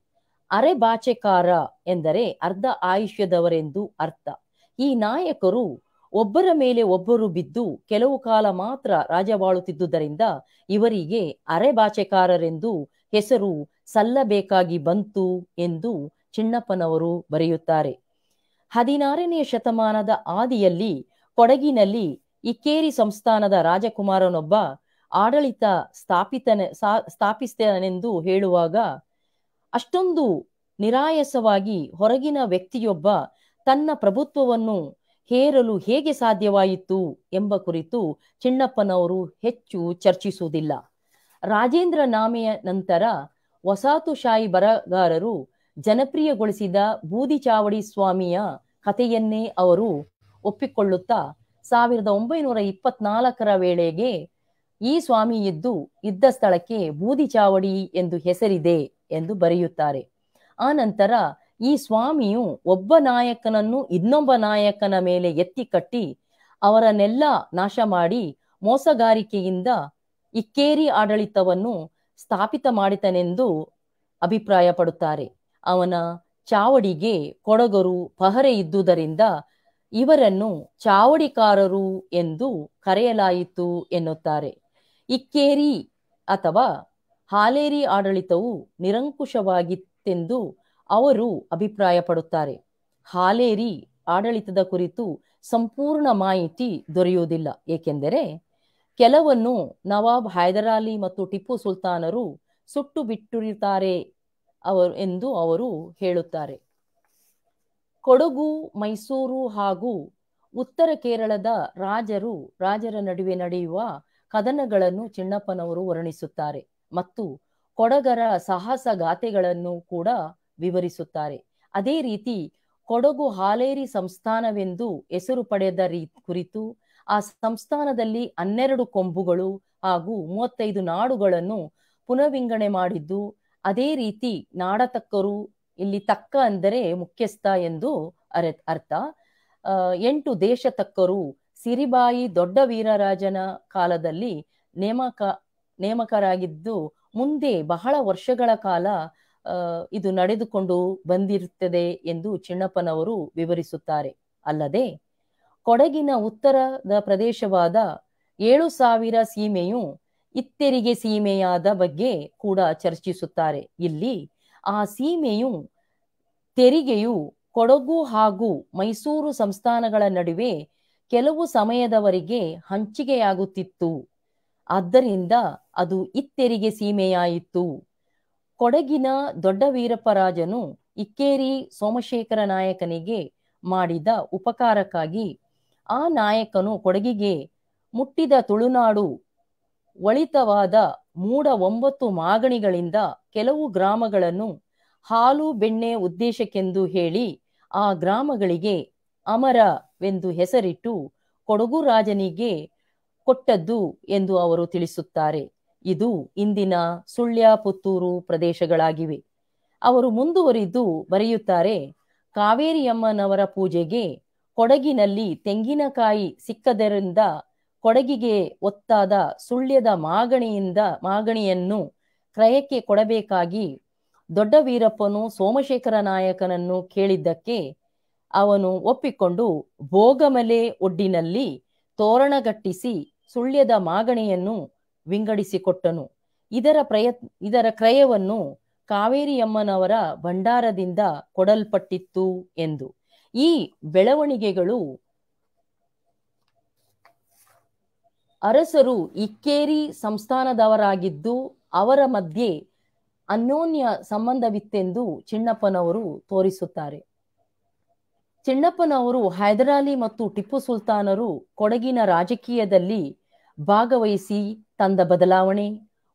ಅರೆ ಬಾಚೆಕಾರ ಎಂದರೆ ಅರ್ಧ ಆಯುಷ್ಯದವರೆಂದು ಅರ್ಥ ಈ ನಾಯಕರು ಒಬ್ಬರ ಮೇಲೆ ಒಬ್ಬರು ಬಿದ್ದು ಕೆಲವು ಕಾಲ ಮಾತ್ರ ರಾಜವಾಳುತ್ತಿದ್ದುದರಿಂದ ಇವರಿಗೆ ಅರೆ ಬಾಚೆಕಾರರೆಂದು ಹೆಸರು ಸಲ್ಲಬೇಕಾಗಿ ಬಂತು ಎಂದು ಚಿನ್ನಪ್ಪನವರು ಬರೆಯುತ್ತಾರೆ ಹದಿನಾರನೆಯ ಶತಮಾನದ ಆದಿಯಲ್ಲಿ ಕೊಡಗಿನಲ್ಲಿ ಇಕ್ಕೇರಿ ಸಂಸ್ಥಾನದ ರಾಜಕುಮಾರನೊಬ್ಬ ಆಡಳಿತ ಸ್ಥಾಪಿತನೆ ಸ್ಥಾಪಿಸ್ತನೆಂದು ಹೇಳುವಾಗ ಅಷ್ಟೊಂದು ನಿರಾಯಸವಾಗಿ ಹೊರಗಿನ ವ್ಯಕ್ತಿಯೊಬ್ಬ ತನ್ನ ಪ್ರಭುತ್ವವನ್ನು ಹೇರಲು ಹೇಗೆ ಸಾಧ್ಯವಾಯಿತು ಎಂಬ ಕುರಿತು ಚಿಣ್ಣಪ್ಪನವರು ಹೆಚ್ಚು ಚರ್ಚಿಸುವುದಿಲ್ಲ ರಾಜೇಂದ್ರ ನಾಮೆಯ ನಂತರ ವಸಾತುಶಾಹಿ ಬರಗಾರರು ಜನಪ್ರಿಯಗೊಳಿಸಿದ ಬೂದಿ ಚಾವಡಿ ಸ್ವಾಮಿಯ ಕಥೆಯನ್ನೇ ಅವರು ಒಪ್ಪಿಕೊಳ್ಳುತ್ತಾ ಸಾವಿರದ ಒಂಬೈನೂರ ಇಪ್ಪತ್ನಾಲ್ಕರ ವೇಳೆಗೆ ಈ ಸ್ವಾಮಿ ಇದ್ದು ಇದ್ದ ಸ್ಥಳಕ್ಕೆ ಬೂದಿ ಚಾವಡಿ ಎಂದು ಹೆಸರಿದೆ ಎಂದು ಬರೆಯುತ್ತಾರೆ ಆ ನಂತರ ಈ ಸ್ವಾಮಿಯು ಒಬ್ಬ ನಾಯಕನನ್ನು ಇನ್ನೊಬ್ಬ ನಾಯಕನ ಮೇಲೆ ಎತ್ತಿ ಕಟ್ಟಿ ಅವರನ್ನೆಲ್ಲ ನಾಶ ಮಾಡಿ ಮೋಸಗಾರಿಕೆಯಿಂದ ಇಕ್ಕೇರಿ ಆಡಳಿತವನ್ನು ಸ್ಥಾಪಿತ ಮಾಡಿತನೆಂದು ಅಭಿಪ್ರಾಯಪಡುತ್ತಾರೆ ಅವನ ಚಾವಡಿಗೆ ಕೊಡಗರು ಪಹರೆ ಇದ್ದುದರಿಂದ ಇವರನ್ನು ಚಾವಡಿಕಾರರು ಎಂದು ಕರೆಯಲಾಯಿತು ಎನ್ನುತ್ತಾರೆ ಇಕ್ಕೇರಿ ಅಥವಾ ಹಾಲೇರಿ ಆಡಳಿತವು ನಿರಂಕುಶವಾಗಿತ್ತೆಂದು ಅವರು ಅಭಿಪ್ರಾಯಪಡುತ್ತಾರೆ ಹಾಲೇರಿ ಆಡಳಿತದ ಕುರಿತು ಸಂಪೂರ್ಣ ಮಾಹಿತಿ ದೊರೆಯುವುದಿಲ್ಲ ಏಕೆಂದರೆ ಕೆಲವನ್ನು ನವಾಬ್ ಹೈದರಾಲಿ ಮತ್ತು ಟಿಪ್ಪು ಸುಲ್ತಾನರು ಸುಟ್ಟು ಬಿಟ್ಟಿರುತ್ತಾರೆ ಅವರು ಎಂದು ಅವರು ಹೇಳುತ್ತಾರೆ ಕೊಡಗು ಮೈಸೂರು ಹಾಗೂ ಉತ್ತರ ಕೇರಳದ ರಾಜರು ರಾಜರ ನಡುವೆ ನಡೆಯುವ ಕದನಗಳನ್ನು ಚಿನ್ನಪ್ಪನವರು ವರ್ಣಿಸುತ್ತಾರೆ ಮತ್ತು ಕೊಡಗರ ಸಾಹಸ ಗಾಥೆಗಳನ್ನು ಕೂಡ ವಿವರಿಸುತ್ತಾರೆ ಅದೇ ರೀತಿ ಕೊಡಗು ಹಾಲೇರಿ ಸಂಸ್ಥಾನವೆಂದು ಹೆಸರು ಪಡೆದ ರೀ ಕುರಿತು ಆ ಸಂಸ್ಥಾನದಲ್ಲಿ ಹನ್ನೆರಡು ಕೊಂಬುಗಳು ಹಾಗೂ ಮೂವತ್ತೈದು ನಾಡುಗಳನ್ನು ಪುನರ್ವಿಂಗಣೆ ಮಾಡಿದ್ದು ಅದೇ ರೀತಿ ನಾಡತಕ್ಕರು ಇಲ್ಲಿ ತಕ್ಕ ಅಂದರೆ ಮುಖ್ಯಸ್ಥ ಎಂದು ಅರ್ಥ ಎಂಟು ದೇಶ ತಕ್ಕರು ಸಿರಿಬಾಯಿ ದೊಡ್ಡ ವೀರರಾಜನ ಕಾಲದಲ್ಲಿ ನೇಮಕ ನೇಮಕರಾಗಿದ್ದು ಮುಂದೆ ಬಹಳ ವರ್ಷಗಳ ಕಾಲ ಇದು ನಡೆದುಕೊಂಡು ಬಂದಿರುತ್ತದೆ ಎಂದು ಚಿನ್ನಪ್ಪನವರು ವಿವರಿಸುತ್ತಾರೆ ಅಲ್ಲದೆ ಕೊಡಗಿನ ಉತ್ತರದ ಪ್ರದೇಶವಾದ ಏಳು ಸಾವಿರ ಸೀಮೆಯು ಇತ್ತೆರಿಗೆ ಸೀಮೆಯಾದ ಬಗ್ಗೆ ಕೂಡ ಚರ್ಚಿಸುತ್ತಾರೆ ಇಲ್ಲಿ ಆ ಸೀಮೆಯು ತೆರಿಗೆಯು ಕೊಡಗು ಹಾಗೂ ಮೈಸೂರು ಸಂಸ್ಥಾನಗಳ ನಡುವೆ ಕೆಲವು ಸಮಯದವರೆಗೆ ಹಂಚಿಕೆಯಾಗುತ್ತಿತ್ತು ಆದ್ದರಿಂದ ಅದು ಇತ್ತೆರಿಗೆ ಸೀಮೆಯಾಯಿತು ಕೊಡಗಿನ ದೊಡ್ಡ ವೀರಪ್ಪರಾಜನು ಇಕ್ಕೇರಿ ಸೋಮಶೇಖರ ನಾಯಕನಿಗೆ ಮಾಡಿದ ಉಪಕಾರಕ್ಕಾಗಿ ಆ ನಾಯಕನು ಕೊಡಗಿಗೆ ಮುಟ್ಟಿದ ತುಳುನಾಡು ಒಳಿತವಾದ ಮೂಡ ಒಂಬತ್ತು ಮಾಗಣಿಗಳಿಂದ ಕೆಲವು ಗ್ರಾಮಗಳನ್ನು ಹಾಲು ಬೆಣ್ಣೆ ಉದ್ದೇಶಕ್ಕೆಂದು ಹೇಳಿ ಆ ಗ್ರಾಮಗಳಿಗೆ ಅಮರವೆಂದು ಹೆಸರಿಟ್ಟು ಕೊಡಗು ರಾಜನಿಗೆ ಕೊಟ್ಟದ್ದು ಎಂದು ಅವರು ತಿಳಿಸುತ್ತಾರೆ ಇದು ಇಂದಿನ ಸುಳ್ಯ ಪುತ್ತೂರು ಪ್ರದೇಶಗಳಾಗಿವೆ ಅವರು ಮುಂದುವರಿದು ಬರೆಯುತ್ತಾರೆ ಕಾವೇರಿಯಮ್ಮನವರ ಪೂಜೆಗೆ ಕೊಡಗಿನಲ್ಲಿ ತೆಂಗಿನಕಾಯಿ ಸಿಕ್ಕದರಿಂದ ಕೊಡಗಿಗೆ ಒತ್ತಾದ ಸುಳ್ಯದ ಮಾಗಣಿಯಿಂದ ಮಾಗಣಿಯನ್ನು ಕ್ರಯಕ್ಕೆ ಕೊಡಬೇಕಾಗಿ ದೊಡ್ಡ ವೀರಪ್ಪನು ಸೋಮಶೇಖರ ನಾಯಕನನ್ನು ಕೇಳಿದ್ದಕ್ಕೆ ಅವನು ಒಪ್ಪಿಕೊಂಡು ಭೋಗಮಲೆ ಒಡ್ಡಿನಲ್ಲಿ ತೋರಣಗಟ್ಟಿಸಿ ಸುಳ್ಯದ ಮಾಗಣಿಯನ್ನು ವಿಂಗಡಿಸಿಕೊಟ್ಟನು ಇದರ ಪ್ರಯತ್ನ ಇದರ ಕ್ರಯವನ್ನು ಕಾವೇರಿಯಮ್ಮನವರ ಭಂಡಾರದಿಂದ ಕೊಡಲ್ಪಟ್ಟಿತ್ತು ಎಂದು ಈ ಬೆಳವಣಿಗೆಗಳು ಅರಸರು ಇಕ್ಕೇರಿ ಸಂಸ್ಥಾನದವರಾಗಿದ್ದು ಅವರ ಮಧ್ಯೆ ಅನ್ಯೋನ್ಯ ಸಂಬಂಧವಿತ್ತೆಂದು ಚಿಣ್ಣಪ್ಪನವರು ತೋರಿಸುತ್ತಾರೆ ಚಿಣ್ಣಪ್ಪನವರು ಹೈದರಾಲಿ ಮತ್ತು ಟಿಪ್ಪು ಸುಲ್ತಾನರು ಕೊಡಗಿನ ರಾಜಕೀಯದಲ್ಲಿ ಭಾಗವಹಿಸಿ ತಂದ ಬದಲಾವಣೆ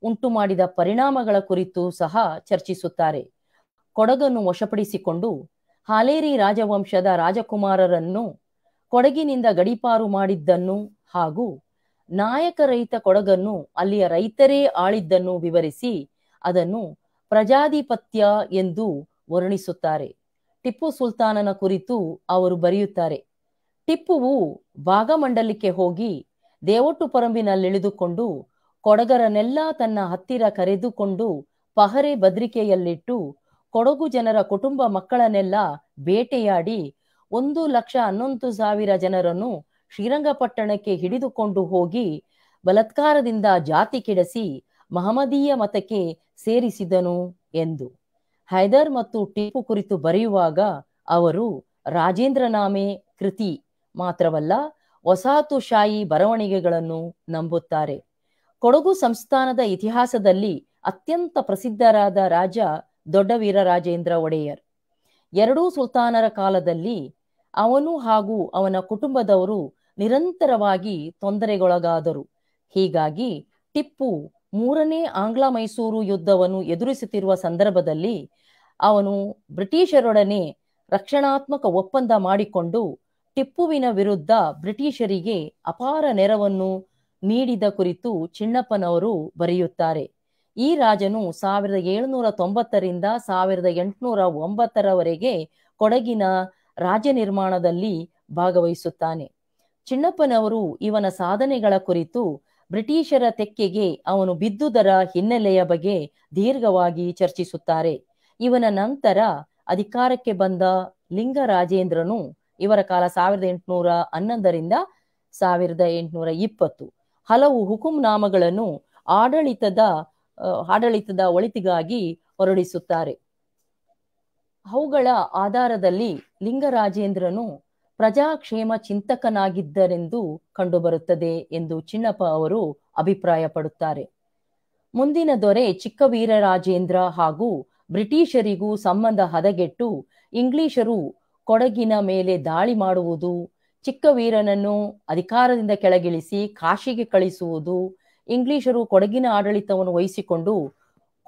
ಉಂಟು ಮಾಡಿದ ಪರಿಣಾಮಗಳ ಕುರಿತು ಸಹ ಚರ್ಚಿಸುತ್ತಾರೆ ಕೊಡಗನ್ನು ವಶಪಡಿಸಿಕೊಂಡು ಹಾಲೇರಿ ರಾಜವಂಶದ ರಾಜಕುಮಾರರನ್ನು ಕೊಡಗಿನಿಂದ ಗಡೀಪಾರು ಮಾಡಿದ್ದನ್ನು ಹಾಗೂ ನಾಯಕ ಕೊಡಗನ್ನು ಅಲ್ಲಿಯ ರೈತರೇ ಆಳಿದ್ದನ್ನು ವಿವರಿಸಿ ಅದನ್ನು ಪ್ರಜಾಧಿಪತ್ಯ ಎಂದು ವರ್ಣಿಸುತ್ತಾರೆ ಟಿಪ್ಪು ಸುಲ್ತಾನನ ಕುರಿತು ಅವರು ಬರೆಯುತ್ತಾರೆ ಟಿಪ್ಪುವು ಭಾಗಮಂಡಲಕ್ಕೆ ಹೋಗಿ ದೇವೊಟ್ಟು ಪರಂಬಿನಲ್ಲಿಳಿದುಕೊಂಡು ಕೊಡಗರನ್ನೆಲ್ಲ ತನ್ನ ಹತ್ತಿರ ಕರೆದುಕೊಂಡು ಪಹರೆ ಬದ್ರಿಕೆಯಲ್ಲಿಟ್ಟು ಕೊಡಗು ಜನರ ಕುಟುಂಬ ಮಕ್ಕಳನ್ನೆಲ್ಲ ಬೇಟೆಯಾಡಿ ಒಂದು ಲಕ್ಷ ಹನ್ನೊಂದು ಸಾವಿರ ಜನರನ್ನು ಶ್ರೀರಂಗಪಟ್ಟಣಕ್ಕೆ ಹಿಡಿದುಕೊಂಡು ಹೋಗಿ ಬಲತ್ಕಾರದಿಂದ ಜಾತಿ ಕೆಡಿಸಿ ಮಹಮದೀಯ ಮತಕ್ಕೆ ಸೇರಿಸಿದನು ಎಂದು ಹೈದರ್ ಮತ್ತು ಟಿಪ್ಪು ಕುರಿತು ಬರೆಯುವಾಗ ಅವರು ರಾಜೇಂದ್ರನಾಮೆ ಕೃತಿ ಮಾತ್ರವಲ್ಲ ವಸಾಹತುಶಾಹಿ ಬರವಣಿಗೆಗಳನ್ನು ನಂಬುತ್ತಾರೆ ಕೊಡಗು ಸಂಸ್ಥಾನದ ಇತಿಹಾಸದಲ್ಲಿ ಅತ್ಯಂತ ಪ್ರಸಿದ್ಧರಾದ ರಾಜ ದೊಡ್ಡ ರಾಜೇಂದ್ರ ಒಡೆಯರ್ ಎರಡೂ ಸುಲ್ತಾನರ ಕಾಲದಲ್ಲಿ ಅವನು ಹಾಗೂ ಅವನ ಕುಟುಂಬದವರು ನಿರಂತರವಾಗಿ ತೊಂದರೆಗೊಳಗಾದರು ಹೀಗಾಗಿ ಟಿಪ್ಪು ಮೂರನೇ ಆಂಗ್ಲ ಮೈಸೂರು ಯುದ್ಧವನ್ನು ಎದುರಿಸುತ್ತಿರುವ ಸಂದರ್ಭದಲ್ಲಿ ಅವನು ಬ್ರಿಟಿಷರೊಡನೆ ರಕ್ಷಣಾತ್ಮಕ ಒಪ್ಪಂದ ಮಾಡಿಕೊಂಡು ಟಿಪ್ಪುವಿನ ವಿರುದ್ಧ ಬ್ರಿಟಿಷರಿಗೆ ಅಪಾರ ನೆರವನ್ನು ನೀಡಿದ ಕುರಿತು ಚಿನ್ನಪ್ಪನವರು ಬರೆಯುತ್ತಾರೆ ಈ ರಾಜನು ಸಾವಿರದ ಏಳುನೂರ ತೊಂಬತ್ತರಿಂದ ಸಾವಿರದ ಎಂಟುನೂರ ಒಂಬತ್ತರವರೆಗೆ ಕೊಡಗಿನ ರಾಜ್ಯ ನಿರ್ಮಾಣದಲ್ಲಿ ಭಾಗವಹಿಸುತ್ತಾನೆ ಚಿನ್ನಪ್ಪನವರು ಇವನ ಸಾಧನೆಗಳ ಕುರಿತು ಬ್ರಿಟಿಷರ ತೆಕ್ಕೆಗೆ ಅವನು ಬಿದ್ದುದರ ಹಿನ್ನೆಲೆಯ ಬಗ್ಗೆ ದೀರ್ಘವಾಗಿ ಚರ್ಚಿಸುತ್ತಾರೆ ಇವನ ನಂತರ ಅಧಿಕಾರಕ್ಕೆ ಬಂದ ಲಿಂಗರಾಜೇಂದ್ರನು ಇವರ ಕಾಲ ಸಾವಿರದ ಎಂಟುನೂರ ಹನ್ನೊಂದರಿಂದ ಸಾವಿರದ ಎಂಟುನೂರ ಇಪ್ಪತ್ತು ಹಲವು ಹುಕುಂನಾಮಗಳನ್ನು ಆಡಳಿತದ ಆಡಳಿತದ ಒಳಿತಿಗಾಗಿ ಹೊರಡಿಸುತ್ತಾರೆ ಅವುಗಳ ಆಧಾರದಲ್ಲಿ ಲಿಂಗರಾಜೇಂದ್ರನು ಪ್ರಜಾಕ್ಷೇಮ ಚಿಂತಕನಾಗಿದ್ದರೆಂದು ಕಂಡುಬರುತ್ತದೆ ಎಂದು ಚಿನ್ನಪ್ಪ ಅವರು ಅಭಿಪ್ರಾಯಪಡುತ್ತಾರೆ ಮುಂದಿನ ದೊರೆ ಚಿಕ್ಕವೀರರಾಜೇಂದ್ರ ಹಾಗೂ ಬ್ರಿಟಿಷರಿಗೂ ಸಂಬಂಧ ಹದಗೆಟ್ಟು ಇಂಗ್ಲಿಷರು ಕೊಡಗಿನ ಮೇಲೆ ದಾಳಿ ಮಾಡುವುದು ಚಿಕ್ಕವೀರನನ್ನು ಅಧಿಕಾರದಿಂದ ಕೆಳಗಿಳಿಸಿ ಕಾಶಿಗೆ ಕಳಿಸುವುದು ಇಂಗ್ಲಿಷರು ಕೊಡಗಿನ ಆಡಳಿತವನ್ನು ವಹಿಸಿಕೊಂಡು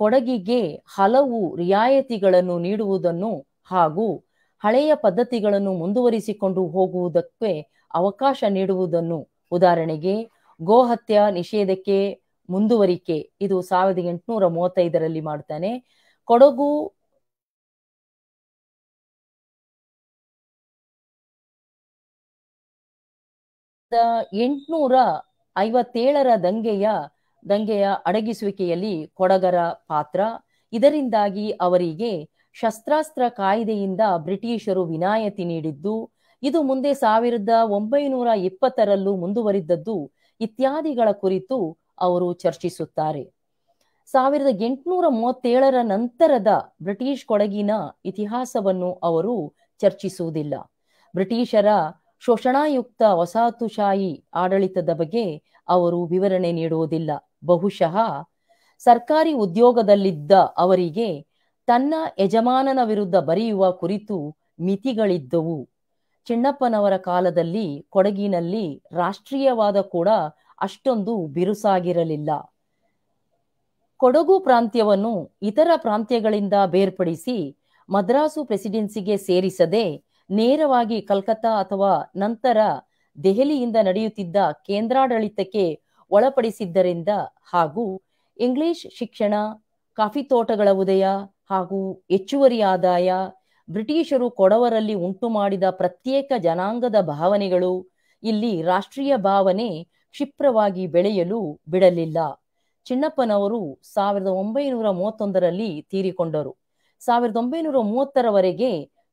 ಕೊಡಗಿಗೆ ಹಲವು ರಿಯಾಯಿತಿಗಳನ್ನು ನೀಡುವುದನ್ನು ಹಾಗೂ ಹಳೆಯ ಪದ್ಧತಿಗಳನ್ನು ಮುಂದುವರಿಸಿಕೊಂಡು ಹೋಗುವುದಕ್ಕೆ ಅವಕಾಶ ನೀಡುವುದನ್ನು ಉದಾಹರಣೆಗೆ ಗೋಹತ್ಯ ನಿಷೇಧಕ್ಕೆ ಮುಂದುವರಿಕೆ ಇದು ಸಾವಿರದ ಎಂಟುನೂರ ಮೂವತ್ತೈದರಲ್ಲಿ ಮಾಡ್ತಾನೆ ಕೊಡಗು ಎಂಟುನೂರ ಐವತ್ತೇಳರ ದಂಗೆಯ ದಂಗೆಯ ಅಡಗಿಸುವಿಕೆಯಲ್ಲಿ ಕೊಡಗರ ಪಾತ್ರ ಇದರಿಂದಾಗಿ ಅವರಿಗೆ ಶಸ್ತ್ರಾಸ್ತ್ರ ಕಾಯ್ದೆಯಿಂದ ಬ್ರಿಟಿಷರು ವಿನಾಯಿತಿ ನೀಡಿದ್ದು ಇದು ಮುಂದೆ ಸಾವಿರದ ಒಂಬೈನೂರ ಇಪ್ಪತ್ತರಲ್ಲೂ ಮುಂದುವರಿದದ್ದು ಇತ್ಯಾದಿಗಳ ಕುರಿತು ಅವರು ಚರ್ಚಿಸುತ್ತಾರೆ ಸಾವಿರದ ಎಂಟುನೂರ ಮೂವತ್ತೇಳರ ನಂತರದ ಬ್ರಿಟಿಷ್ ಕೊಡಗಿನ ಇತಿಹಾಸವನ್ನು ಅವರು ಚರ್ಚಿಸುವುದಿಲ್ಲ ಬ್ರಿಟಿಷರ ಶೋಷಣಾಯುಕ್ತ ವಸಾಹತುಶಾಹಿ ಆಡಳಿತದ ಬಗ್ಗೆ ಅವರು ವಿವರಣೆ ನೀಡುವುದಿಲ್ಲ ಬಹುಶಃ ಸರ್ಕಾರಿ ಉದ್ಯೋಗದಲ್ಲಿದ್ದ ಅವರಿಗೆ ತನ್ನ ಯಜಮಾನನ ವಿರುದ್ಧ ಬರೆಯುವ ಕುರಿತು ಮಿತಿಗಳಿದ್ದವು ಚೆನ್ನಪ್ಪನವರ ಕಾಲದಲ್ಲಿ ಕೊಡಗಿನಲ್ಲಿ ರಾಷ್ಟ್ರೀಯವಾದ ಕೂಡ ಅಷ್ಟೊಂದು ಬಿರುಸಾಗಿರಲಿಲ್ಲ ಕೊಡಗು ಪ್ರಾಂತ್ಯವನ್ನು ಇತರ ಪ್ರಾಂತ್ಯಗಳಿಂದ ಬೇರ್ಪಡಿಸಿ ಮದ್ರಾಸು ಪ್ರೆಸಿಡೆನ್ಸಿಗೆ ಸೇರಿಸದೆ ನೇರವಾಗಿ ಕಲ್ಕತ್ತಾ ಅಥವಾ ನಂತರ ದೆಹಲಿಯಿಂದ ನಡೆಯುತ್ತಿದ್ದ ಕೇಂದ್ರಾಡಳಿತಕ್ಕೆ ಒಳಪಡಿಸಿದ್ದರಿಂದ ಹಾಗೂ ಇಂಗ್ಲಿಷ್ ಶಿಕ್ಷಣ ಕಾಫಿ ತೋಟಗಳ ಉದಯ ಹಾಗೂ ಹೆಚ್ಚುವರಿ ಆದಾಯ ಬ್ರಿಟಿಷರು ಕೊಡವರಲ್ಲಿ ಉಂಟು ಮಾಡಿದ ಪ್ರತ್ಯೇಕ ಜನಾಂಗದ ಭಾವನೆಗಳು ಇಲ್ಲಿ ರಾಷ್ಟ್ರೀಯ ಭಾವನೆ ಕ್ಷಿಪ್ರವಾಗಿ ಬೆಳೆಯಲು ಬಿಡಲಿಲ್ಲ ಚಿನ್ನಪ್ಪನವರು ಸಾವಿರದ ಒಂಬೈನೂರ ಮೂವತ್ತೊಂದರಲ್ಲಿ ತೀರಿಕೊಂಡರು ಸಾವಿರದ ಒಂಬೈನೂರ ಮೂವತ್ತರವರೆಗೆ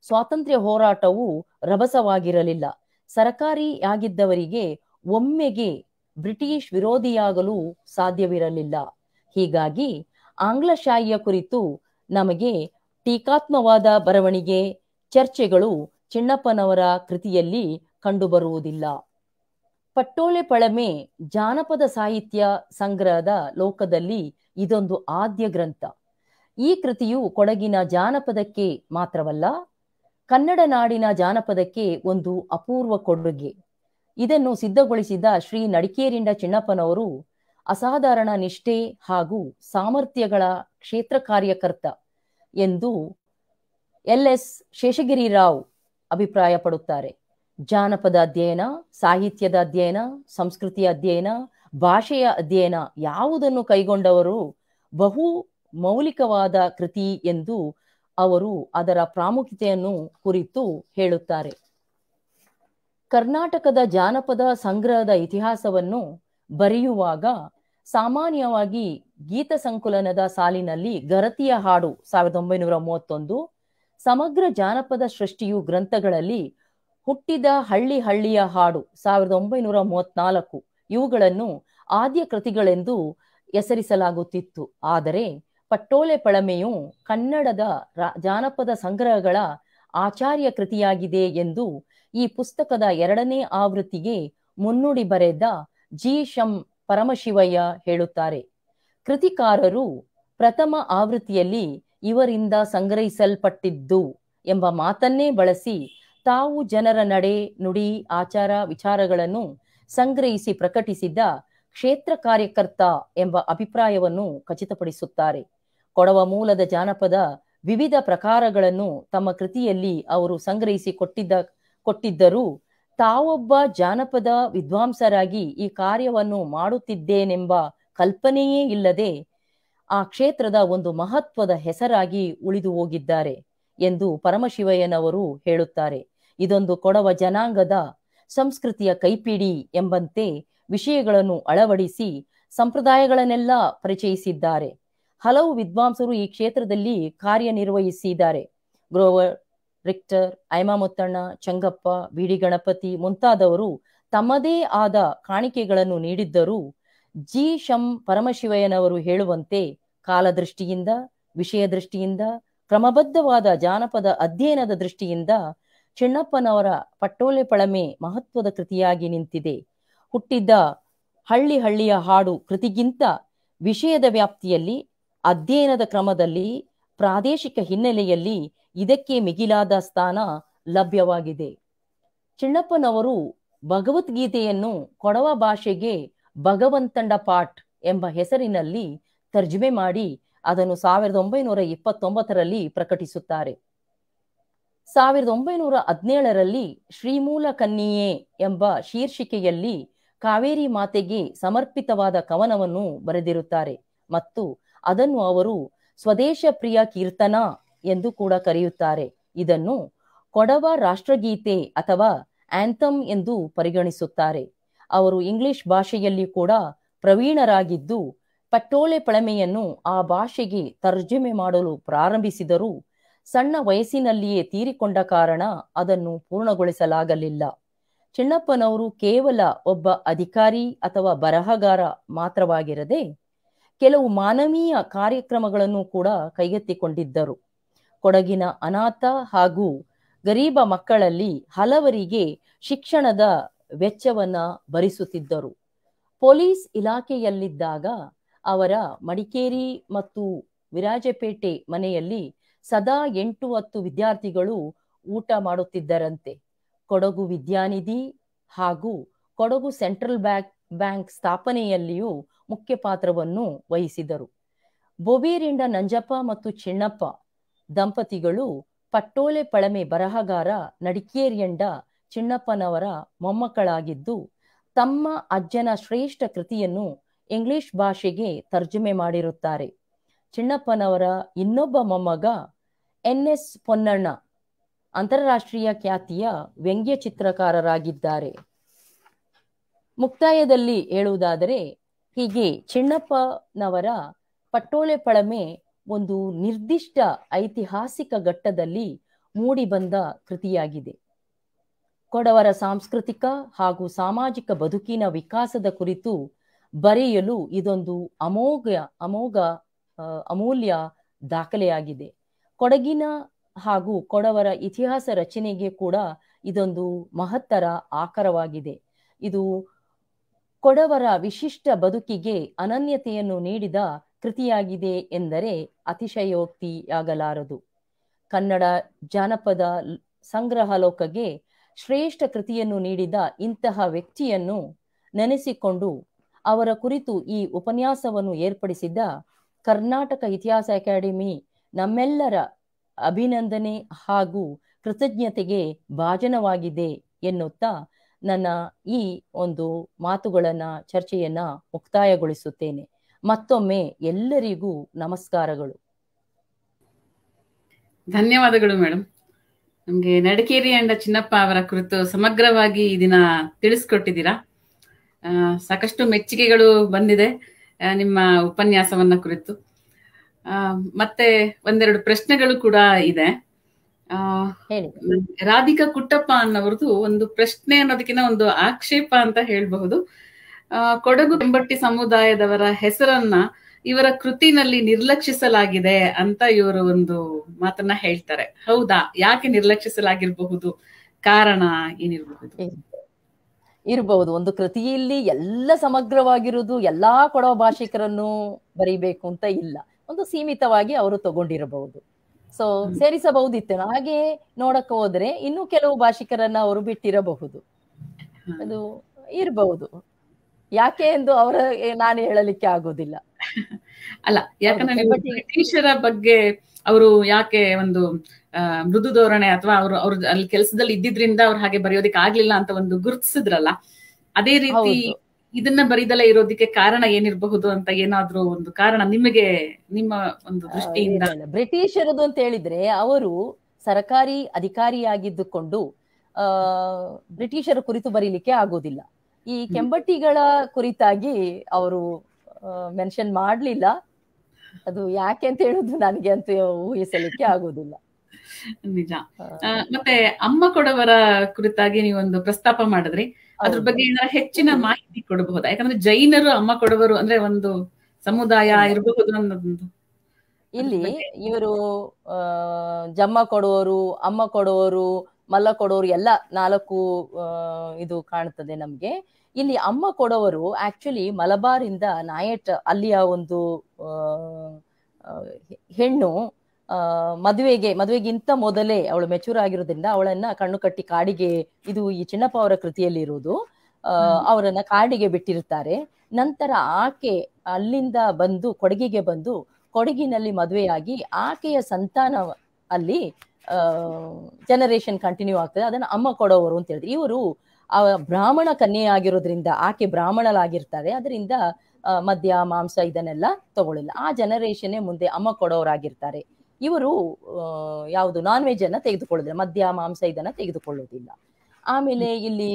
ಸ್ವಾತಂತ್ರ್ಯ ಹೋರಾಟವು ರಭಸವಾಗಿರಲಿಲ್ಲ ಸರಕಾರಿಯಾಗಿದ್ದವರಿಗೆ ಒಮ್ಮೆಗೆ ಬ್ರಿಟಿಷ್ ವಿರೋಧಿಯಾಗಲು ಸಾಧ್ಯವಿರಲಿಲ್ಲ ಹೀಗಾಗಿ ಆಂಗ್ಲಶಾಹಿಯ ಕುರಿತು ನಮಗೆ ಟೀಕಾತ್ಮವಾದ ಬರವಣಿಗೆ ಚರ್ಚೆಗಳು ಚಿಣ್ಣಪ್ಪನವರ ಕೃತಿಯಲ್ಲಿ ಕಂಡುಬರುವುದಿಲ್ಲ ಪಟ್ಟೋಳೆ ಪಳಮೆ ಜಾನಪದ ಸಾಹಿತ್ಯ ಸಂಗ್ರಹದ ಲೋಕದಲ್ಲಿ ಇದೊಂದು ಆದ್ಯ ಗ್ರಂಥ ಈ ಕೃತಿಯು ಕೊಡಗಿನ ಜಾನಪದಕ್ಕೆ ಮಾತ್ರವಲ್ಲ ಕನ್ನಡ ನಾಡಿನ ಜಾನಪದಕ್ಕೆ ಒಂದು ಅಪೂರ್ವ ಕೊಡುಗೆ ಇದನ್ನು ಸಿದ್ಧಗೊಳಿಸಿದ ಶ್ರೀ ನಡಿಕೇರಿಂಡ ಚಿಣ್ಣಪ್ಪನವರು ಅಸಾಧಾರಣ ನಿಷ್ಠೆ ಹಾಗೂ ಸಾಮರ್ಥ್ಯಗಳ ಕ್ಷೇತ್ರ ಕಾರ್ಯಕರ್ತ ಎಂದು ಎಲ್ ಎಸ್ ಶೇಷಗಿರಿ ರಾವ್ ಅಭಿಪ್ರಾಯಪಡುತ್ತಾರೆ ಜಾನಪದ ಅಧ್ಯಯನ ಸಾಹಿತ್ಯದ ಅಧ್ಯಯನ ಸಂಸ್ಕೃತಿಯ ಅಧ್ಯಯನ ಭಾಷೆಯ ಅಧ್ಯಯನ ಯಾವುದನ್ನು ಕೈಗೊಂಡವರು ಬಹು ಮೌಲಿಕವಾದ ಕೃತಿ ಎಂದು ಅವರು ಅದರ ಪ್ರಾಮುಖ್ಯತೆಯನ್ನು ಕುರಿತು ಹೇಳುತ್ತಾರೆ ಕರ್ನಾಟಕದ ಜಾನಪದ ಸಂಗ್ರಹದ ಇತಿಹಾಸವನ್ನು ಬರೆಯುವಾಗ ಸಾಮಾನ್ಯವಾಗಿ ಗೀತ ಸಂಕುಲನದ ಸಾಲಿನಲ್ಲಿ ಗರತಿಯ ಹಾಡು ಸಾವಿರದ ಒಂಬೈನೂರ ಮೂವತ್ತೊಂದು ಸಮಗ್ರ ಜಾನಪದ ಸೃಷ್ಟಿಯು ಗ್ರಂಥಗಳಲ್ಲಿ ಹುಟ್ಟಿದ ಹಳ್ಳಿ ಹಳ್ಳಿಯ ಹಾಡು ಸಾವಿರದ ಒಂಬೈನೂರ ಮೂವತ್ನಾಲ್ಕು ಇವುಗಳನ್ನು ಆದ್ಯ ಕೃತಿಗಳೆಂದು ಹೆಸರಿಸಲಾಗುತ್ತಿತ್ತು ಆದರೆ ಪಟ್ಟೋಲೆ ಪಳಮೆಯು ಕನ್ನಡದ ಜಾನಪದ ಸಂಗ್ರಹಗಳ ಆಚಾರ್ಯ ಕೃತಿಯಾಗಿದೆ ಎಂದು ಈ ಪುಸ್ತಕದ ಎರಡನೇ ಆವೃತ್ತಿಗೆ ಮುನ್ನುಡಿ ಬರೆದ ಜಿ ಶಂ ಪರಮಶಿವಯ್ಯ ಹೇಳುತ್ತಾರೆ ಕೃತಿಕಾರರು ಪ್ರಥಮ ಆವೃತ್ತಿಯಲ್ಲಿ ಇವರಿಂದ ಸಂಗ್ರಹಿಸಲ್ಪಟ್ಟಿದ್ದು ಎಂಬ ಮಾತನ್ನೇ ಬಳಸಿ ತಾವು ಜನರ ನಡೆ ನುಡಿ ಆಚಾರ ವಿಚಾರಗಳನ್ನು ಸಂಗ್ರಹಿಸಿ ಪ್ರಕಟಿಸಿದ್ದ ಕ್ಷೇತ್ರ ಕಾರ್ಯಕರ್ತ ಎಂಬ ಅಭಿಪ್ರಾಯವನ್ನು ಖಚಿತಪಡಿಸುತ್ತಾರೆ ಕೊಡವ ಮೂಲದ ಜಾನಪದ ವಿವಿಧ ಪ್ರಕಾರಗಳನ್ನು ತಮ್ಮ ಕೃತಿಯಲ್ಲಿ ಅವರು ಸಂಗ್ರಹಿಸಿ ಕೊಟ್ಟಿದ್ದ ಕೊಟ್ಟಿದ್ದರೂ ತಾವೊಬ್ಬ ಜಾನಪದ ವಿದ್ವಾಂಸರಾಗಿ ಈ ಕಾರ್ಯವನ್ನು ಮಾಡುತ್ತಿದ್ದೇನೆಂಬ ಕಲ್ಪನೆಯೇ ಇಲ್ಲದೆ ಆ ಕ್ಷೇತ್ರದ ಒಂದು ಮಹತ್ವದ ಹೆಸರಾಗಿ ಉಳಿದು ಹೋಗಿದ್ದಾರೆ ಎಂದು ಪರಮಶಿವಯ್ಯನವರು ಹೇಳುತ್ತಾರೆ ಇದೊಂದು ಕೊಡವ ಜನಾಂಗದ ಸಂಸ್ಕೃತಿಯ ಕೈಪಿಡಿ ಎಂಬಂತೆ ವಿಷಯಗಳನ್ನು ಅಳವಡಿಸಿ ಸಂಪ್ರದಾಯಗಳನ್ನೆಲ್ಲ ಪರಿಚಯಿಸಿದ್ದಾರೆ ಹಲವು ವಿದ್ವಾಂಸರು ಈ ಕ್ಷೇತ್ರದಲ್ಲಿ ಕಾರ್ಯನಿರ್ವಹಿಸಿದ್ದಾರೆ Grover Richter Aima Muthanna Changappa V D Ganapathi ಮುಂತಾದವರು ತಮ್ಮದೇ ಆದ ಕಾಣಿಕೆಗಳನ್ನು ನೀಡಿದ್ದರೂ ಜಿ ಶಂ ಪರಮಶಿವಯ್ಯನವರು ಹೇಳುವಂತೆ ಕಾಲದೃಷ್ಟಿಯಿಂದ ವಿಷಯ ದೃಷ್ಟಿಯಿಂದ ಕ್ರಮಬದ್ಧವಾದ ಜಾನಪದ ಅಧ್ಯಯನದ ದೃಷ್ಟಿಯಿಂದ ಚೆನ್ನಪ್ಪನವರ ಪಟ್ಟೋಲೆ ಪಳಮೆ ಮಹತ್ವದ ಕೃತಿಯಾಗಿ ನಿಂತಿದೆ ಹುಟ್ಟಿದ್ದ ಹಳ್ಳಿ ಹಳ್ಳಿಯ ಹಾಡು ಕೃತಿಗಿಂತ ವಿಷಯದ ವ್ಯಾಪ್ತಿಯಲ್ಲಿ ಅಧ್ಯಯನದ ಕ್ರಮದಲ್ಲಿ ಪ್ರಾದೇಶಿಕ ಹಿನ್ನೆಲೆಯಲ್ಲಿ ಇದಕ್ಕೆ ಮಿಗಿಲಾದ ಸ್ಥಾನ ಲಭ್ಯವಾಗಿದೆ ಚಿಣ್ಣಪ್ಪನವರು ಭಗವದ್ಗೀತೆಯನ್ನು ಕೊಡವ ಭಾಷೆಗೆ ಭಗವಂತಂಡ ಪಾಠ ಎಂಬ ಹೆಸರಿನಲ್ಲಿ ತರ್ಜುಮೆ ಮಾಡಿ ಅದನ್ನು ಸಾವಿರದ ಒಂಬೈನೂರ ಇಪ್ಪತ್ತೊಂಬತ್ತರಲ್ಲಿ ಪ್ರಕಟಿಸುತ್ತಾರೆ ಸಾವಿರದ ಒಂಬೈನೂರ ಹದಿನೇಳರಲ್ಲಿ ಶ್ರೀಮೂಲ ಕನ್ನಿಯೇ ಎಂಬ ಶೀರ್ಷಿಕೆಯಲ್ಲಿ ಕಾವೇರಿ ಮಾತೆಗೆ ಸಮರ್ಪಿತವಾದ ಕವನವನ್ನು ಬರೆದಿರುತ್ತಾರೆ ಮತ್ತು ಅದನ್ನು ಅವರು ಸ್ವದೇಶ ಪ್ರಿಯ ಕೀರ್ತನ ಎಂದು ಕೂಡ ಕರೆಯುತ್ತಾರೆ ಇದನ್ನು ಕೊಡವ ರಾಷ್ಟ್ರಗೀತೆ ಅಥವಾ ಆಂಥಮ್ ಎಂದು ಪರಿಗಣಿಸುತ್ತಾರೆ ಅವರು ಇಂಗ್ಲಿಷ್ ಭಾಷೆಯಲ್ಲಿ ಕೂಡ ಪ್ರವೀಣರಾಗಿದ್ದು ಪಟ್ಟೋಳೆ ಪಳಮೆಯನ್ನು ಆ ಭಾಷೆಗೆ ತರ್ಜುಮೆ ಮಾಡಲು ಪ್ರಾರಂಭಿಸಿದರೂ ಸಣ್ಣ ವಯಸ್ಸಿನಲ್ಲಿಯೇ ತೀರಿಕೊಂಡ ಕಾರಣ ಅದನ್ನು ಪೂರ್ಣಗೊಳಿಸಲಾಗಲಿಲ್ಲ ಚಿನ್ನಪ್ಪನವರು ಕೇವಲ ಒಬ್ಬ ಅಧಿಕಾರಿ ಅಥವಾ ಬರಹಗಾರ ಮಾತ್ರವಾಗಿರದೆ ಕೆಲವು ಮಾನವೀಯ ಕಾರ್ಯಕ್ರಮಗಳನ್ನು ಕೂಡ ಕೈಗೆತ್ತಿಕೊಂಡಿದ್ದರು ಕೊಡಗಿನ ಅನಾಥ ಹಾಗೂ ಗರೀಬ ಮಕ್ಕಳಲ್ಲಿ ಹಲವರಿಗೆ ಶಿಕ್ಷಣದ ವೆಚ್ಚವನ್ನ ಭರಿಸುತ್ತಿದ್ದರು ಪೊಲೀಸ್ ಇಲಾಖೆಯಲ್ಲಿದ್ದಾಗ ಅವರ ಮಡಿಕೇರಿ ಮತ್ತು ವಿರಾಜಪೇಟೆ ಮನೆಯಲ್ಲಿ ಸದಾ ಎಂಟು ಹತ್ತು ವಿದ್ಯಾರ್ಥಿಗಳು ಊಟ ಮಾಡುತ್ತಿದ್ದರಂತೆ ಕೊಡಗು ವಿದ್ಯಾನಿಧಿ ಹಾಗೂ ಕೊಡಗು ಸೆಂಟ್ರಲ್ ಬ್ಯಾಂಕ್ ಬ್ಯಾಂಕ್ ಸ್ಥಾಪನೆಯಲ್ಲಿಯೂ ಮುಖ್ಯ ಪಾತ್ರವನ್ನು ವಹಿಸಿದರು ಬೊಬೇರಿಂಡ ನಂಜಪ್ಪ ಮತ್ತು ಚಿಣ್ಣಪ್ಪ ದಂಪತಿಗಳು ಪಟ್ಟೋಲೆ ಪಳಮೆ ಬರಹಗಾರ ನಡಿಕೇರಿಯಂಡ ಚಿನ್ನಪ್ಪನವರ ಮೊಮ್ಮಕ್ಕಳಾಗಿದ್ದು ತಮ್ಮ ಅಜ್ಜನ ಶ್ರೇಷ್ಠ ಕೃತಿಯನ್ನು ಇಂಗ್ಲಿಷ್ ಭಾಷೆಗೆ ತರ್ಜುಮೆ ಮಾಡಿರುತ್ತಾರೆ ಚಿನ್ನಪ್ಪನವರ ಇನ್ನೊಬ್ಬ ಮೊಮ್ಮಗ ಎನ್ ಎಸ್ ಪೊನ್ನಣ್ಣ ಅಂತಾರಾಷ್ಟ್ರೀಯ ಖ್ಯಾತಿಯ ವ್ಯಂಗ್ಯ ಚಿತ್ರಕಾರರಾಗಿದ್ದಾರೆ ಮುಕ್ತಾಯದಲ್ಲಿ ಹೇಳುವುದಾದರೆ ಹೀಗೆ ಚಿಣ್ಣಪ್ಪನವರ ಪಟ್ಟೋಳೆ ಪಳಮೆ ಒಂದು ನಿರ್ದಿಷ್ಟ ಐತಿಹಾಸಿಕ ಘಟ್ಟದಲ್ಲಿ ಮೂಡಿಬಂದ ಕೃತಿಯಾಗಿದೆ ಕೊಡವರ ಸಾಂಸ್ಕೃತಿಕ ಹಾಗೂ ಸಾಮಾಜಿಕ ಬದುಕಿನ ವಿಕಾಸದ ಕುರಿತು ಬರೆಯಲು ಇದೊಂದು ಅಮೋಘ ಅಮೋಘ ಅಮೂಲ್ಯ ದಾಖಲೆಯಾಗಿದೆ ಕೊಡಗಿನ ಹಾಗೂ ಕೊಡವರ ಇತಿಹಾಸ ರಚನೆಗೆ ಕೂಡ ಇದೊಂದು ಮಹತ್ತರ ಆಕರವಾಗಿದೆ ಇದು ಕೊಡವರ ವಿಶಿಷ್ಟ ಬದುಕಿಗೆ ಅನನ್ಯತೆಯನ್ನು ನೀಡಿದ ಕೃತಿಯಾಗಿದೆ ಎಂದರೆ ಅತಿಶಯೋಕ್ತಿಯಾಗಲಾರದು ಕನ್ನಡ ಜಾನಪದ ಸಂಗ್ರಹ ಲೋಕಗೆ ಶ್ರೇಷ್ಠ ಕೃತಿಯನ್ನು ನೀಡಿದ ಇಂತಹ ವ್ಯಕ್ತಿಯನ್ನು ನೆನೆಸಿಕೊಂಡು ಅವರ ಕುರಿತು ಈ ಉಪನ್ಯಾಸವನ್ನು ಏರ್ಪಡಿಸಿದ್ದ ಕರ್ನಾಟಕ ಇತಿಹಾಸ ಅಕಾಡೆಮಿ ನಮ್ಮೆಲ್ಲರ ಅಭಿನಂದನೆ ಹಾಗೂ ಕೃತಜ್ಞತೆಗೆ ಭಾಜನವಾಗಿದೆ ಎನ್ನುತ್ತಾ ನನ್ನ ಈ ಒಂದು ಮಾತುಗಳನ್ನು ಚರ್ಚೆಯನ್ನ ಮುಕ್ತಾಯಗೊಳಿಸುತ್ತೇನೆ ಮತ್ತೊಮ್ಮೆ ಎಲ್ಲರಿಗೂ ನಮಸ್ಕಾರಗಳು ಧನ್ಯವಾದಗಳು ಮೇಡಮ್ ನಮ್ಗೆ ನಡಕೇರಿ ಅಂಡ ಚಿನ್ನಪ್ಪ ಅವರ ಕುರಿತು ಸಮಗ್ರವಾಗಿ ಈ ದಿನ ತಿಳಿಸ್ಕೊಟ್ಟಿದ್ದೀರಾ ಸಾಕಷ್ಟು ಮೆಚ್ಚುಗೆಗಳು ಬಂದಿದೆ ನಿಮ್ಮ ಉಪನ್ಯಾಸವನ್ನ ಕುರಿತು ಮತ್ತೆ ಒಂದೆರಡು ಪ್ರಶ್ನೆಗಳು ಕೂಡ ಇದೆ ರಾಧಿಕಾ ಕುಟ್ಟಪ್ಪ ಅನ್ನೋರದು ಒಂದು ಪ್ರಶ್ನೆ ಅನ್ನೋದಕ್ಕಿಂತ ಒಂದು ಆಕ್ಷೇಪ ಅಂತ ಹೇಳಬಹುದು ಕೊಡಗು ಕೆಂಬಟ್ಟಿ ಸಮುದಾಯದವರ ಹೆಸರನ್ನ ಇವರ ಕೃತಿನಲ್ಲಿ ನಿರ್ಲಕ್ಷಿಸಲಾಗಿದೆ ಅಂತ ಇವರು ಒಂದು ಮಾತನ್ನ ಹೇಳ್ತಾರೆ ಹೌದಾ ಯಾಕೆ ನಿರ್ಲಕ್ಷಿಸಲಾಗಿರಬಹುದು ಕಾರಣ ಏನಿರಬಹುದು ಇರಬಹುದು ಒಂದು ಕೃತಿಯಲ್ಲಿ ಎಲ್ಲ ಸಮಗ್ರವಾಗಿರುವುದು ಎಲ್ಲಾ ಕೊಡವ ಭಾಷಿಕರನ್ನು ಬರೀಬೇಕು ಅಂತ ಇಲ್ಲ ಒಂದು ಸೀಮಿತವಾಗಿ ಅವರು ತಗೊಂಡಿರಬಹುದು ಸೊ ಸೇರಿಸಬಹುದಿತ್ತು ಹಾಗೆ ನೋಡಕ್ ಹೋದ್ರೆ ಇನ್ನೂ ಕೆಲವು ಭಾಷಿಕರನ್ನ ಅವರು ಬಿಟ್ಟಿರಬಹುದು ಅದು ಇರಬಹುದು ಯಾಕೆ ಎಂದು ಅವರ ನಾನು ಹೇಳಲಿಕ್ಕೆ ಆಗೋದಿಲ್ಲ ಅಲ್ಲ ಯಾಕಂದ್ರೆ ಬ್ರಿಟಿಷರ ಬಗ್ಗೆ ಅವರು ಯಾಕೆ ಒಂದು ಮೃದು ಧೋರಣೆ ಅಥವಾ ಅವರು ಅವ್ರ ಅಲ್ಲಿ ಕೆಲಸದಲ್ಲಿ ಇದ್ದಿದ್ರಿಂದ ಅವ್ರು ಹಾಗೆ ಬರೆಯೋದಿಕ್ ಆಗ್ಲಿಲ್ಲ ಅಂತ ಒಂದು ಗುರುತಿಸಿದ್ರಲ್ಲ ಅದೇ ರೀತಿ ಇದನ್ನ ಬರೀದಲ್ಲ ಇರೋದಿಕ್ಕೆ ಕಾರಣ ಏನಿರಬಹುದು ಅಂತ ಏನಾದ್ರೂ ಒಂದು ಕಾರಣ ನಿಮಗೆ ನಿಮ್ಮ ಒಂದು ದೃಷ್ಟಿಯಿಂದ ಬ್ರಿಟಿಷರದು ಅಂತ ಹೇಳಿದ್ರೆ ಅವರು ಸರಕಾರಿ ಅಧಿಕಾರಿಯಾಗಿದ್ದುಕೊಂಡು ಬ್ರಿಟಿಷರ ಕುರಿತು ಬರೀಲಿಕ್ಕೆ ಆಗೋದಿಲ್ಲ ಈ ಕೆಂಬಟ್ಟಿಗಳ ಕುರಿತಾಗಿ ಅವರು ಮೆನ್ಷನ್ ಮಾಡ್ಲಿಲ್ಲ ಅದು ಯಾಕೆ ಅಂತ ಹೇಳುದು ನನಗೆ ಅಂತ ಊಹಿಸಲಿಕ್ಕೆ ಆಗುದಿಲ್ಲ ನಿಜ ಮತ್ತೆ ಅಮ್ಮ ಕೊಡವರ ಕುರಿತಾಗಿ ನೀವೊಂದು ಪ್ರಸ್ತಾಪ ಮಾಡಿದ್ರಿ ಅದ್ರ ಬಗ್ಗೆ ಹೆಚ್ಚಿನ ಮಾಹಿತಿ ಕೊಡಬಹುದು ಯಾಕಂದ್ರೆ ಜೈನರು ಅಮ್ಮ ಕೊಡವರು ಅಂದ್ರೆ ಒಂದು ಸಮುದಾಯ ಇರಬಹುದು ಅನ್ನೋದೊಂದು ಇಲ್ಲಿ ಇವರು ಜಮ್ಮ ಕೊಡುವರು ಅಮ್ಮ ಕೊಡುವರು ಮಲ್ಲ ಕೊಡೋರು ಎಲ್ಲ ನಾಲ್ಕು ಇದು ಕಾಣ್ತದೆ ನಮ್ಗೆ ಇಲ್ಲಿ ಅಮ್ಮ ಕೊಡವರು ಆಕ್ಚುಲಿ ಮಲಬಾರಿಂದ ನಾಯಟ್ ಅಲ್ಲಿಯ ಒಂದು ಹೆಣ್ಣು ಮದುವೆಗೆ ಮದುವೆಗಿಂತ ಮೊದಲೇ ಅವಳು ಮೆಚೂರ್ ಆಗಿರೋದ್ರಿಂದ ಅವಳನ್ನ ಕಣ್ಣು ಕಟ್ಟಿ ಕಾಡಿಗೆ ಇದು ಈ ಚಿನ್ನಪ್ಪ ಅವರ ಕೃತಿಯಲ್ಲಿ ಇರುವುದು ಅವರನ್ನ ಕಾಡಿಗೆ ಬಿಟ್ಟಿರ್ತಾರೆ ನಂತರ ಆಕೆ ಅಲ್ಲಿಂದ ಬಂದು ಕೊಡಗಿಗೆ ಬಂದು ಕೊಡಗಿನಲ್ಲಿ ಮದುವೆಯಾಗಿ ಆಕೆಯ ಸಂತಾನ ಅಲ್ಲಿ ಜನರೇಷನ್ ಕಂಟಿನ್ಯೂ ಆಗ್ತದೆ ಅದನ್ನ ಅಮ್ಮ ಕೊಡೋವರು ಅಂತ ಹೇಳಿದ್ರು ಇವರು ಆ ಬ್ರಾಹ್ಮಣ ಕನ್ಯೆಯಾಗಿರೋದ್ರಿಂದ ಆಕೆ ಬ್ರಾಹ್ಮಣಲಾಗಿರ್ತಾರೆ ಅದರಿಂದ ಮದ್ಯ ಮಾಂಸ ಇದನ್ನೆಲ್ಲ ತಗೊಳ್ಳಿಲ್ಲ ಆ ಜನರೇಷನ್ನೇ ಮುಂದೆ ಅಮ್ಮ ಕೊಡೋರಾಗಿರ್ತಾರೆ ಇವರು ಯಾವುದು ನಾನ್ ವೆಜ್ ಅನ್ನ ತೆಗೆದುಕೊಳ್ಳೋದಿಲ್ಲ ಮದ್ಯ ಮಾಂಸ ಇದನ್ನ ತೆಗೆದುಕೊಳ್ಳೋದಿಲ್ಲ ಆಮೇಲೆ ಇಲ್ಲಿ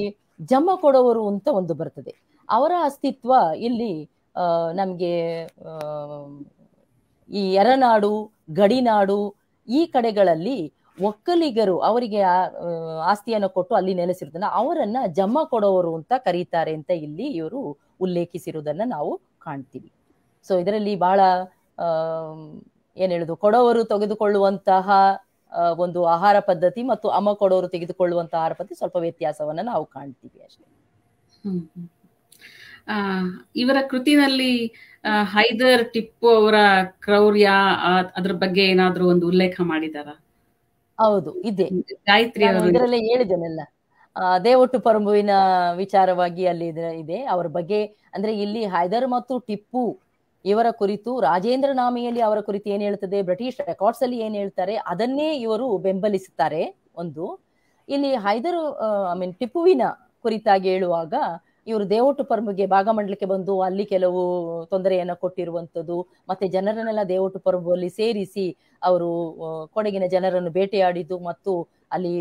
ಜಮ್ಮ ಕೊಡೋವರು ಅಂತ ಒಂದು ಬರ್ತದೆ ಅವರ ಅಸ್ತಿತ್ವ ಇಲ್ಲಿ ನಮಗೆ ಈ ಎರನಾಡು ಗಡಿನಾಡು ಈ ಕಡೆಗಳಲ್ಲಿ ಒಕ್ಕಲಿಗರು ಅವರಿಗೆ ಆಸ್ತಿಯನ್ನು ಕೊಟ್ಟು ಅಲ್ಲಿ ನೆಲೆಸಿರೋದನ್ನ ಅವರನ್ನ ಜಮ್ಮ ಕೊಡೋರು ಅಂತ ಕರೀತಾರೆ ಅಂತ ಇಲ್ಲಿ ಇವರು ಉಲ್ಲೇಖಿಸಿರುವುದನ್ನ ನಾವು ಕಾಣ್ತೀವಿ ಸೊ ಇದರಲ್ಲಿ ಬಹಳ ಏನ್ ಹೇಳುದು ಕೊಡೋವರು ತೆಗೆದುಕೊಳ್ಳುವಂತಹ ಒಂದು ಆಹಾರ ಪದ್ಧತಿ ಮತ್ತು ಅಮ್ಮ ಕೊಡೋರು ತೆಗೆದುಕೊಳ್ಳುವಂತಹ ಆಹಾರ ಪದ್ಧತಿ ಸ್ವಲ್ಪ ವ್ಯತ್ಯಾಸವನ್ನ ನಾವು ಕಾಣ್ತೀವಿ ಅಷ್ಟೇ ಇವರ ಕೃತಿನಲ್ಲಿ ಹೈದರ್ ಟಿಪ್ಪು ಅವರ ಕ್ರೌರ್ಯ ಅದ್ರ ಬಗ್ಗೆ ಏನಾದ್ರೂ ಒಂದು ಉಲ್ಲೇಖ ಮಾಡಿದಾರಾ ಹೌದು ಇದೆ ಇದರಲ್ಲೇ ದೇವ ದೇವಟ್ಟು ಪರಂಬುವಿನ ವಿಚಾರವಾಗಿ ಅಲ್ಲಿ ಇದೆ ಅವರ ಬಗ್ಗೆ ಅಂದ್ರೆ ಇಲ್ಲಿ ಹೈದರ್ ಮತ್ತು ಟಿಪ್ಪು ಇವರ ಕುರಿತು ರಾಜೇಂದ್ರ ನಾಮೆಯಲ್ಲಿ ಅವರ ಕುರಿತು ಏನ್ ಹೇಳ್ತದೆ ಬ್ರಿಟಿಷ್ ರೆಕಾರ್ಡ್ಸ್ ಅಲ್ಲಿ ಏನ್ ಹೇಳ್ತಾರೆ ಅದನ್ನೇ ಇವರು ಬೆಂಬಲಿಸುತ್ತಾರೆ ಒಂದು ಇಲ್ಲಿ ಹೈದರ್ ಐ ಮೀನ್ ಟಿಪ್ಪುವಿನ ಕುರಿತಾಗಿ ಹೇಳುವಾಗ ಇವರು ದೇವಟು ಪರ್ಬಗೆ ಭಾಗಮಂಡಲಕ್ಕೆ ಬಂದು ಅಲ್ಲಿ ಕೆಲವು ತೊಂದರೆಯನ್ನ ಕೊಟ್ಟಿರುವಂತದ್ದು ಮತ್ತೆ ಜನರನ್ನೆಲ್ಲ ದೇವಟು ಪರ್ಬಲ್ಲಿ ಸೇರಿಸಿ ಅವರು ಕೊಡಗಿನ ಜನರನ್ನು ಬೇಟೆಯಾಡಿದ್ದು ಮತ್ತು ಅಲ್ಲಿ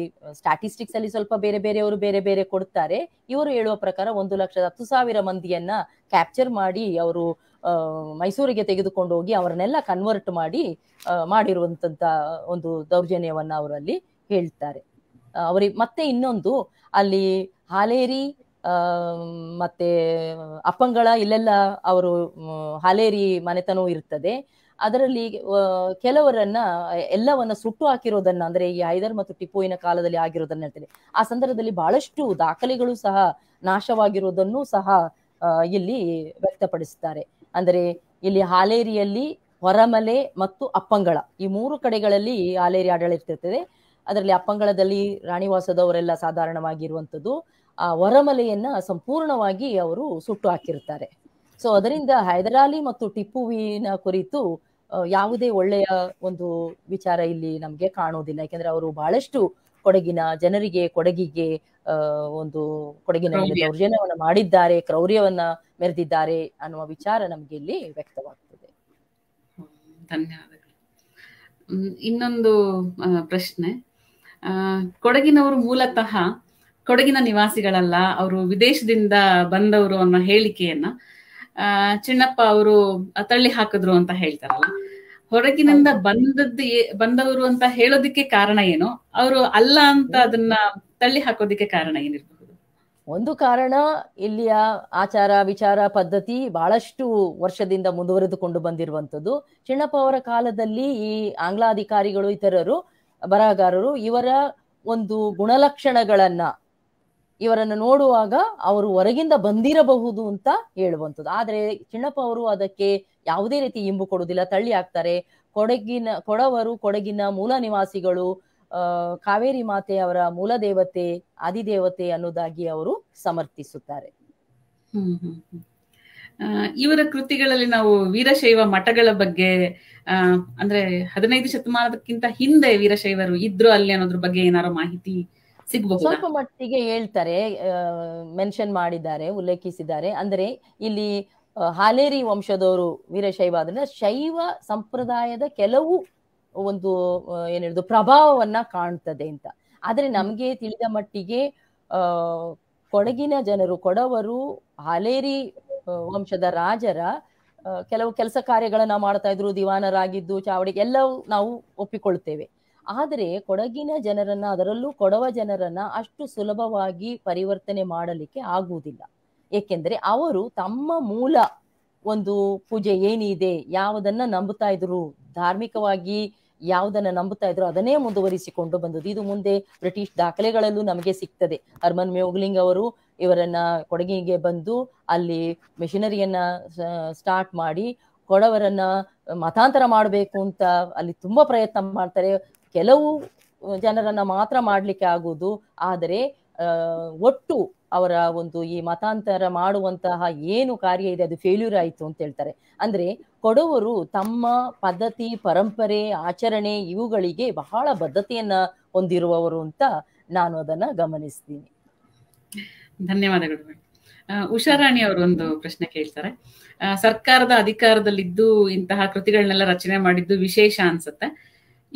ಸ್ಟಾಟಿಸ್ಟಿಕ್ಸ್ ಅಲ್ಲಿ ಸ್ವಲ್ಪ ಬೇರೆ ಬೇರೆಯವರು ಬೇರೆ ಬೇರೆ ಕೊಡ್ತಾರೆ ಇವರು ಹೇಳುವ ಪ್ರಕಾರ ಒಂದು ಲಕ್ಷದ ಹತ್ತು ಸಾವಿರ ಮಂದಿಯನ್ನ ಕ್ಯಾಪ್ಚರ್ ಮಾಡಿ ಅವರು ಮೈಸೂರಿಗೆ ತೆಗೆದುಕೊಂಡು ಹೋಗಿ ಅವರನ್ನೆಲ್ಲ ಕನ್ವರ್ಟ್ ಮಾಡಿ ಮಾಡಿರುವಂತ ಒಂದು ದೌರ್ಜನ್ಯವನ್ನ ಅವರಲ್ಲಿ ಹೇಳ್ತಾರೆ ಅವ್ರಿಗೆ ಮತ್ತೆ ಇನ್ನೊಂದು ಅಲ್ಲಿ ಹಾಲೇರಿ ಮತ್ತೆ ಅಪ್ಪಂಗಳ ಇಲ್ಲೆಲ್ಲ ಅವರು ಹಾಲೇರಿ ಮನೆತನವೂ ಇರ್ತದೆ ಅದರಲ್ಲಿ ಕೆಲವರನ್ನ ಎಲ್ಲವನ್ನ ಸುಟ್ಟು ಹಾಕಿರೋದನ್ನ ಅಂದ್ರೆ ಈ ಹೈದರ್ ಮತ್ತು ಟಿಪ್ಪುವಿನ ಕಾಲದಲ್ಲಿ ಆಗಿರೋದನ್ನ ಹೇಳ್ತೇನೆ ಆ ಸಂದರ್ಭದಲ್ಲಿ ಬಹಳಷ್ಟು ದಾಖಲೆಗಳು ಸಹ ನಾಶವಾಗಿರುವುದನ್ನು ಸಹ ಇಲ್ಲಿ ವ್ಯಕ್ತಪಡಿಸುತ್ತಾರೆ ಅಂದರೆ ಇಲ್ಲಿ ಹಾಲೇರಿಯಲ್ಲಿ ಹೊರಮಲೆ ಮತ್ತು ಅಪ್ಪಂಗಳ ಈ ಮೂರು ಕಡೆಗಳಲ್ಲಿ ಹಾಲೇರಿ ಆಡಳಿತ ಇರ್ತದೆ ಅದರಲ್ಲಿ ಅಪ್ಪಂಗಳದಲ್ಲಿ ರಾಣಿವಾಸದವರೆಲ್ಲ ಸಾಧಾರಣವಾಗಿರುವಂಥದ್ದು ಆ ವರಮಲೆಯನ್ನ ಸಂಪೂರ್ಣವಾಗಿ ಅವರು ಸುಟ್ಟು ಹಾಕಿರ್ತಾರೆ ಸೊ ಅದರಿಂದ ಹೈದರಾಲಿ ಮತ್ತು ಟಿಪ್ಪುವಿನ ಕುರಿತು ಯಾವುದೇ ಒಳ್ಳೆಯ ಒಂದು ವಿಚಾರ ಇಲ್ಲಿ ನಮಗೆ ಕಾಣೋದಿಲ್ಲ ಯಾಕೆಂದ್ರೆ ಅವರು ಬಹಳಷ್ಟು ಕೊಡಗಿನ ಜನರಿಗೆ ಕೊಡಗಿಗೆ ಒಂದು ಕೊಡಗಿನ ದೌರ್ಜನ್ಯವನ್ನ ಮಾಡಿದ್ದಾರೆ ಕ್ರೌರ್ಯವನ್ನ ಮೆರೆದಿದ್ದಾರೆ ಅನ್ನುವ ವಿಚಾರ ನಮ್ಗೆ ಇಲ್ಲಿ ವ್ಯಕ್ತವಾಗ್ತದೆ ಧನ್ಯವಾದಗಳು ಇನ್ನೊಂದು ಪ್ರಶ್ನೆ ಕೊಡಗಿನವರು ಮೂಲತಃ ಕೊಡಗಿನ ನಿವಾಸಿಗಳಲ್ಲ ಅವರು ವಿದೇಶದಿಂದ ಬಂದವರು ಅನ್ನೋ ಹೇಳಿಕೆಯನ್ನ ಚಿಣ್ಣಪ್ಪ ಅವರು ತಳ್ಳಿ ಹಾಕಿದ್ರು ಅಂತ ಹೇಳ್ತಾರಲ್ಲ ಹೊರಗಿನಿಂದ ಬಂದದ್ದು ಬಂದವರು ಅಂತ ಹೇಳೋದಿಕ್ಕೆ ಕಾರಣ ಏನು ಅವರು ಅಲ್ಲ ಅಂತ ಅದನ್ನ ತಳ್ಳಿ ಹಾಕೋದಿಕ್ಕೆ ಕಾರಣ ಏನಿರಬಹುದು ಒಂದು ಕಾರಣ ಇಲ್ಲಿಯ ಆಚಾರ ವಿಚಾರ ಪದ್ಧತಿ ಬಹಳಷ್ಟು ವರ್ಷದಿಂದ ಮುಂದುವರೆದುಕೊಂಡು ಬಂದಿರುವಂಥದ್ದು ಚಿನ್ನಪ್ಪ ಅವರ ಕಾಲದಲ್ಲಿ ಈ ಆಂಗ್ಲಾಧಿಕಾರಿಗಳು ಇತರರು ಬರಹಗಾರರು ಇವರ ಒಂದು ಗುಣಲಕ್ಷಣಗಳನ್ನ ಇವರನ್ನು ನೋಡುವಾಗ ಅವರು ಹೊರಗಿಂದ ಬಂದಿರಬಹುದು ಅಂತ ಹೇಳುವಂಥದ್ದು ಆದರೆ ಚಿಣ್ಣಪ್ಪ ಅವರು ಅದಕ್ಕೆ ಯಾವುದೇ ರೀತಿ ಇಂಬು ಕೊಡುವುದಿಲ್ಲ ತಳ್ಳಿ ಹಾಕ್ತಾರೆ ಕೊಡಗಿನ ಕೊಡವರು ಕೊಡಗಿನ ಮೂಲ ನಿವಾಸಿಗಳು ಕಾವೇರಿ ಮಾತೆ ಅವರ ಮೂಲ ದೇವತೆ ಆದಿದೇವತೆ ಅನ್ನೋದಾಗಿ ಅವರು ಸಮರ್ಥಿಸುತ್ತಾರೆ ಇವರ ಕೃತಿಗಳಲ್ಲಿ ನಾವು ವೀರಶೈವ ಮಠಗಳ ಬಗ್ಗೆ ಅಂದ್ರೆ ಹದಿನೈದು ಶತಮಾನದಕ್ಕಿಂತ ಹಿಂದೆ ವೀರಶೈವರು ಇದ್ರು ಅಲ್ಲಿ ಅನ್ನೋದ್ರ ಬಗ್ಗೆ ಏನಾರು ಮಾಹಿತಿ ಸ್ವಲ್ಪ ಮಟ್ಟಿಗೆ ಹೇಳ್ತಾರೆ ಮೆನ್ಷನ್ ಮಾಡಿದ್ದಾರೆ ಉಲ್ಲೇಖಿಸಿದ್ದಾರೆ ಅಂದ್ರೆ ಇಲ್ಲಿ ಹಾಲೇರಿ ವಂಶದವರು ವೀರಶೈವ ಆದ್ರೆ ಶೈವ ಸಂಪ್ರದಾಯದ ಕೆಲವು ಒಂದು ಏನಿರೋದು ಪ್ರಭಾವವನ್ನ ಕಾಣ್ತದೆ ಅಂತ ಆದ್ರೆ ನಮ್ಗೆ ತಿಳಿದ ಮಟ್ಟಿಗೆ ಕೊಡಗಿನ ಜನರು ಕೊಡವರು ಹಾಲೇರಿ ವಂಶದ ರಾಜರ ಕೆಲವು ಕೆಲಸ ಕಾರ್ಯಗಳನ್ನ ಮಾಡ್ತಾ ಇದ್ರು ದಿವಾನರಾಗಿದ್ದು ಚಾವಡಿ ಎಲ್ಲವೂ ನಾವು ಒಪ್ಪಿಕೊಳ್ತೇವೆ ಆದರೆ ಕೊಡಗಿನ ಜನರನ್ನ ಅದರಲ್ಲೂ ಕೊಡವ ಜನರನ್ನ ಅಷ್ಟು ಸುಲಭವಾಗಿ ಪರಿವರ್ತನೆ ಮಾಡಲಿಕ್ಕೆ ಆಗುವುದಿಲ್ಲ ಏಕೆಂದರೆ ಅವರು ತಮ್ಮ ಮೂಲ ಒಂದು ಪೂಜೆ ಏನಿದೆ ಯಾವುದನ್ನ ನಂಬುತ್ತಾ ಇದ್ರು ಧಾರ್ಮಿಕವಾಗಿ ಯಾವುದನ್ನ ನಂಬುತ್ತಾ ಇದ್ರು ಅದನ್ನೇ ಮುಂದುವರಿಸಿಕೊಂಡು ಬಂದದ್ದು ಇದು ಮುಂದೆ ಬ್ರಿಟಿಷ್ ದಾಖಲೆಗಳಲ್ಲೂ ನಮಗೆ ಸಿಗ್ತದೆ ಹರ್ಮನ್ ಮ್ಯೋಗ್ಲಿಂಗ್ ಅವರು ಇವರನ್ನ ಕೊಡಗಿಗೆ ಬಂದು ಅಲ್ಲಿ ಮಿಷನರಿಯನ್ನ ಸ್ಟಾರ್ಟ್ ಮಾಡಿ ಕೊಡವರನ್ನ ಮತಾಂತರ ಮಾಡಬೇಕು ಅಂತ ಅಲ್ಲಿ ತುಂಬಾ ಪ್ರಯತ್ನ ಮಾಡ್ತಾರೆ ಕೆಲವು ಜನರನ್ನ ಮಾತ್ರ ಮಾಡ್ಲಿಕ್ಕೆ ಆಗುವುದು ಆದರೆ ಒಟ್ಟು ಅವರ ಒಂದು ಈ ಮತಾಂತರ ಮಾಡುವಂತಹ ಏನು ಕಾರ್ಯ ಇದೆ ಅದು ಫೇಲ್ಯೂರ್ ಆಯಿತು ಅಂತ ಹೇಳ್ತಾರೆ ಅಂದ್ರೆ ಕೊಡವರು ತಮ್ಮ ಪದ್ಧತಿ ಪರಂಪರೆ ಆಚರಣೆ ಇವುಗಳಿಗೆ ಬಹಳ ಬದ್ಧತೆಯನ್ನ ಹೊಂದಿರುವವರು ಅಂತ ನಾನು ಅದನ್ನ ಗಮನಿಸ್ತೀನಿ ಧನ್ಯವಾದಗಳು ಉಷಾರಾಣಿ ಅವರು ಒಂದು ಪ್ರಶ್ನೆ ಕೇಳ್ತಾರೆ ಸರ್ಕಾರದ ಅಧಿಕಾರದಲ್ಲಿದ್ದು ಇಂತಹ ಕೃತಿಗಳನ್ನೆಲ್ಲ ರಚನೆ ಮಾಡಿದ್ದು ವಿಶೇಷ ಅನ್ಸುತ್ತೆ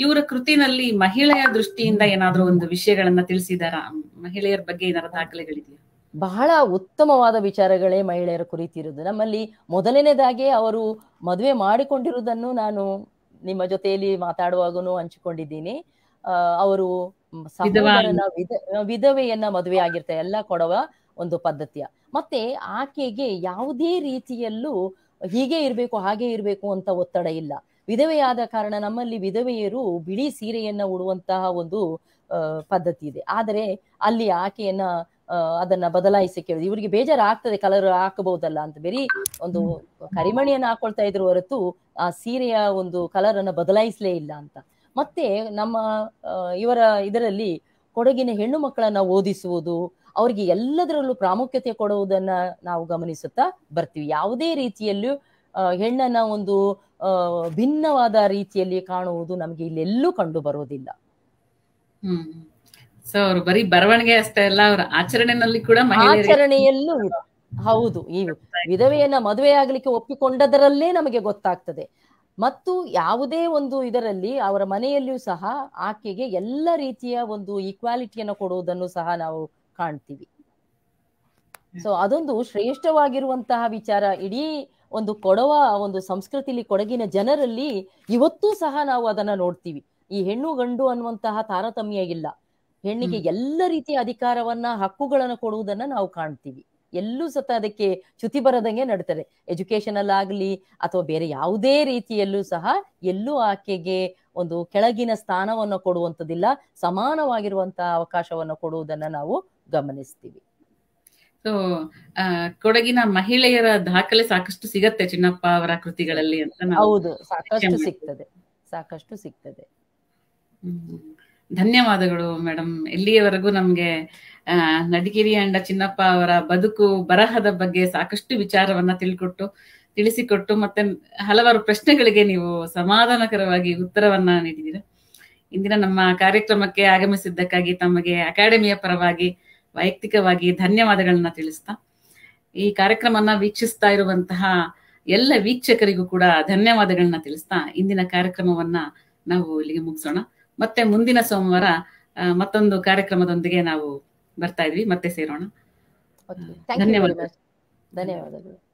ಇವರ ಕೃತಿನಲ್ಲಿ ಮಹಿಳೆಯ ದೃಷ್ಟಿಯಿಂದ ಏನಾದ್ರೂ ಒಂದು ವಿಷಯಗಳನ್ನ ತಿಳಿಸಿದಾರ ಮಹಿಳೆಯರ ಬಗ್ಗೆ ಏನಾದ್ರು ದಾಖಲೆಗಳಿದೆಯಾ ಬಹಳ ಉತ್ತಮವಾದ ವಿಚಾರಗಳೇ ಮಹಿಳೆಯರ ಕುರಿತಿರುವುದು ನಮ್ಮಲ್ಲಿ ಮೊದಲನೇದಾಗಿ ಅವರು ಮದುವೆ ಮಾಡಿಕೊಂಡಿರುವುದನ್ನು ನಾನು ನಿಮ್ಮ ಜೊತೆಯಲ್ಲಿ ಮಾತಾಡುವಾಗೂ ಹಂಚಿಕೊಂಡಿದ್ದೀನಿ ಅವರು ವಿಧವೆಯನ್ನ ಮದುವೆ ಆಗಿರ್ತಾರೆ ಎಲ್ಲ ಕೊಡುವ ಒಂದು ಪದ್ಧತಿಯ ಮತ್ತೆ ಆಕೆಗೆ ಯಾವುದೇ ರೀತಿಯಲ್ಲೂ ಹೀಗೆ ಇರಬೇಕು ಹಾಗೆ ಇರಬೇಕು ಅಂತ ಒತ್ತಡ ಇಲ್ಲ ವಿಧವೆಯಾದ ಕಾರಣ ನಮ್ಮಲ್ಲಿ ವಿಧವೆಯರು ಬಿಳಿ ಸೀರೆಯನ್ನ ಉಡುವಂತಹ ಒಂದು ಪದ್ಧತಿ ಇದೆ ಆದರೆ ಅಲ್ಲಿ ಆಕೆಯನ್ನ ಅದನ್ನ ಬದಲಾಯಿಸಿ ಕೇಳಿದ್ರು ಇವರಿಗೆ ಬೇಜಾರಾಗ್ತದೆ ಕಲರ್ ಹಾಕಬಹುದಲ್ಲ ಅಂತ ಬೇರೆ ಒಂದು ಕರಿಮಣಿಯನ್ನು ಹಾಕೊಳ್ತಾ ಇದ್ರು ಹೊರತು ಆ ಸೀರೆಯ ಒಂದು ಕಲರ್ ಅನ್ನ ಬದಲಾಯಿಸಲೇ ಇಲ್ಲ ಅಂತ ಮತ್ತೆ ನಮ್ಮ ಇವರ ಇದರಲ್ಲಿ ಕೊಡಗಿನ ಹೆಣ್ಣು ಮಕ್ಕಳನ್ನ ಓದಿಸುವುದು ಅವರಿಗೆ ಎಲ್ಲದರಲ್ಲೂ ಪ್ರಾಮುಖ್ಯತೆ ಕೊಡುವುದನ್ನ ನಾವು ಗಮನಿಸುತ್ತಾ ಬರ್ತೀವಿ ಯಾವುದೇ ರೀತಿಯಲ್ಲೂ ಹೆಣ್ಣನ್ನ ಒಂದು ಭಿನ್ನವಾದ ರೀತಿಯಲ್ಲಿ ಕಾಣುವುದು ನಮಗೆ ಇಲ್ಲೆಲ್ಲೂ ಕಂಡು ಬರುವುದಿಲ್ಲ ಅವರು ಬರವಣಿಗೆ ಅಷ್ಟೇ ಅಲ್ಲ ಅವರ ಕೂಡ ಆಚರಣೆಯಲ್ಲೂ ಹೌದು ಈ ವಿಧವೆಯನ್ನ ಮದುವೆ ಆಗ್ಲಿಕ್ಕೆ ಒಪ್ಪಿಕೊಂಡದರಲ್ಲೇ ನಮಗೆ ಗೊತ್ತಾಗ್ತದೆ ಮತ್ತು ಯಾವುದೇ ಒಂದು ಇದರಲ್ಲಿ ಅವರ ಮನೆಯಲ್ಲಿಯೂ ಸಹ ಆಕೆಗೆ ಎಲ್ಲ ರೀತಿಯ ಒಂದು ಈಕ್ವಾಲಿಟಿಯನ್ನು ಕೊಡುವುದನ್ನು ಸಹ ನಾವು ಕಾಣ್ತೀವಿ ಸೊ ಅದೊಂದು ಶ್ರೇಷ್ಠವಾಗಿರುವಂತಹ ವಿಚಾರ ಇಡೀ ಒಂದು ಕೊಡವ ಒಂದು ಸಂಸ್ಕೃತಿಲಿ ಕೊಡಗಿನ ಜನರಲ್ಲಿ ಇವತ್ತೂ ಸಹ ನಾವು ಅದನ್ನ ನೋಡ್ತೀವಿ ಈ ಹೆಣ್ಣು ಗಂಡು ಅನ್ನುವಂತಹ ತಾರತಮ್ಯ ಇಲ್ಲ ಹೆಣ್ಣಿಗೆ ಎಲ್ಲ ರೀತಿಯ ಅಧಿಕಾರವನ್ನ ಹಕ್ಕುಗಳನ್ನು ಕೊಡುವುದನ್ನ ನಾವು ಕಾಣ್ತೀವಿ ಎಲ್ಲೂ ಸತ ಅದಕ್ಕೆ ಚ್ಯುತಿ ಬರದಂಗೆ ನಡ್ತಾರೆ ಎಜುಕೇಷನಲ್ ಆಗ್ಲಿ ಅಥವಾ ಬೇರೆ ಯಾವುದೇ ರೀತಿಯಲ್ಲೂ ಸಹ ಎಲ್ಲೂ ಆಕೆಗೆ ಒಂದು ಕೆಳಗಿನ ಸ್ಥಾನವನ್ನು ಕೊಡುವಂಥದ್ದಿಲ್ಲ ಸಮಾನವಾಗಿರುವಂತಹ ಅವಕಾಶವನ್ನು ಕೊಡುವುದನ್ನ ನಾವು ಗಮನಿಸ್ತೀವಿ ಸೊ ಕೊಡಗಿನ ಮಹಿಳೆಯರ ದಾಖಲೆ ಸಾಕಷ್ಟು ಸಿಗತ್ತೆ ಚಿನ್ನಪ್ಪ ಅವರ ಕೃತಿಗಳಲ್ಲಿ ಅಂತ ಹೌದು ಸಾಕಷ್ಟು ಸಿಗ್ತದೆ ಸಾಕಷ್ಟು ಸಿಗ್ತದೆ ಧನ್ಯವಾದಗಳು ಮೇಡಮ್ ಇಲ್ಲಿಯವರೆಗೂ ನಮ್ಗೆ ನಡಿಗಿರಿ ಅಂಡ ಚಿನ್ನಪ್ಪ ಅವರ ಬದುಕು ಬರಹದ ಬಗ್ಗೆ ಸಾಕಷ್ಟು ವಿಚಾರವನ್ನ ತಿಳ್ಕೊಟ್ಟು ತಿಳಿಸಿಕೊಟ್ಟು ಮತ್ತೆ ಹಲವಾರು ಪ್ರಶ್ನೆಗಳಿಗೆ ನೀವು ಸಮಾಧಾನಕರವಾಗಿ ಉತ್ತರವನ್ನ ನೀಡಿದ್ದೀರಾ ಇಂದಿನ ನಮ್ಮ ಕಾರ್ಯಕ್ರಮಕ್ಕೆ ಆಗಮಿಸಿದ್ದಕ್ಕಾಗಿ ತಮಗೆ ಅಕಾಡೆಮಿಯ ಪರವಾಗಿ ವೈಯಕ್ತಿಕವಾಗಿ ಧನ್ಯವಾದಗಳನ್ನ ತಿಳಿಸ್ತಾ ಈ ಕಾರ್ಯಕ್ರಮನ ವೀಕ್ಷಿಸ್ತಾ ಇರುವಂತಹ ಎಲ್ಲ ವೀಕ್ಷಕರಿಗೂ ಕೂಡ ಧನ್ಯವಾದಗಳನ್ನ ತಿಳಿಸ್ತಾ ಇಂದಿನ ಕಾರ್ಯಕ್ರಮವನ್ನ ನಾವು ಇಲ್ಲಿಗೆ ಮುಗಿಸೋಣ ಮತ್ತೆ ಮುಂದಿನ ಸೋಮವಾರ ಮತ್ತೊಂದು ಕಾರ್ಯಕ್ರಮದೊಂದಿಗೆ ನಾವು ಬರ್ತಾ ಇದ್ವಿ ಮತ್ತೆ ಸೇರೋಣ ಧನ್ಯವಾದಗಳು ಧನ್ಯವಾದಗಳು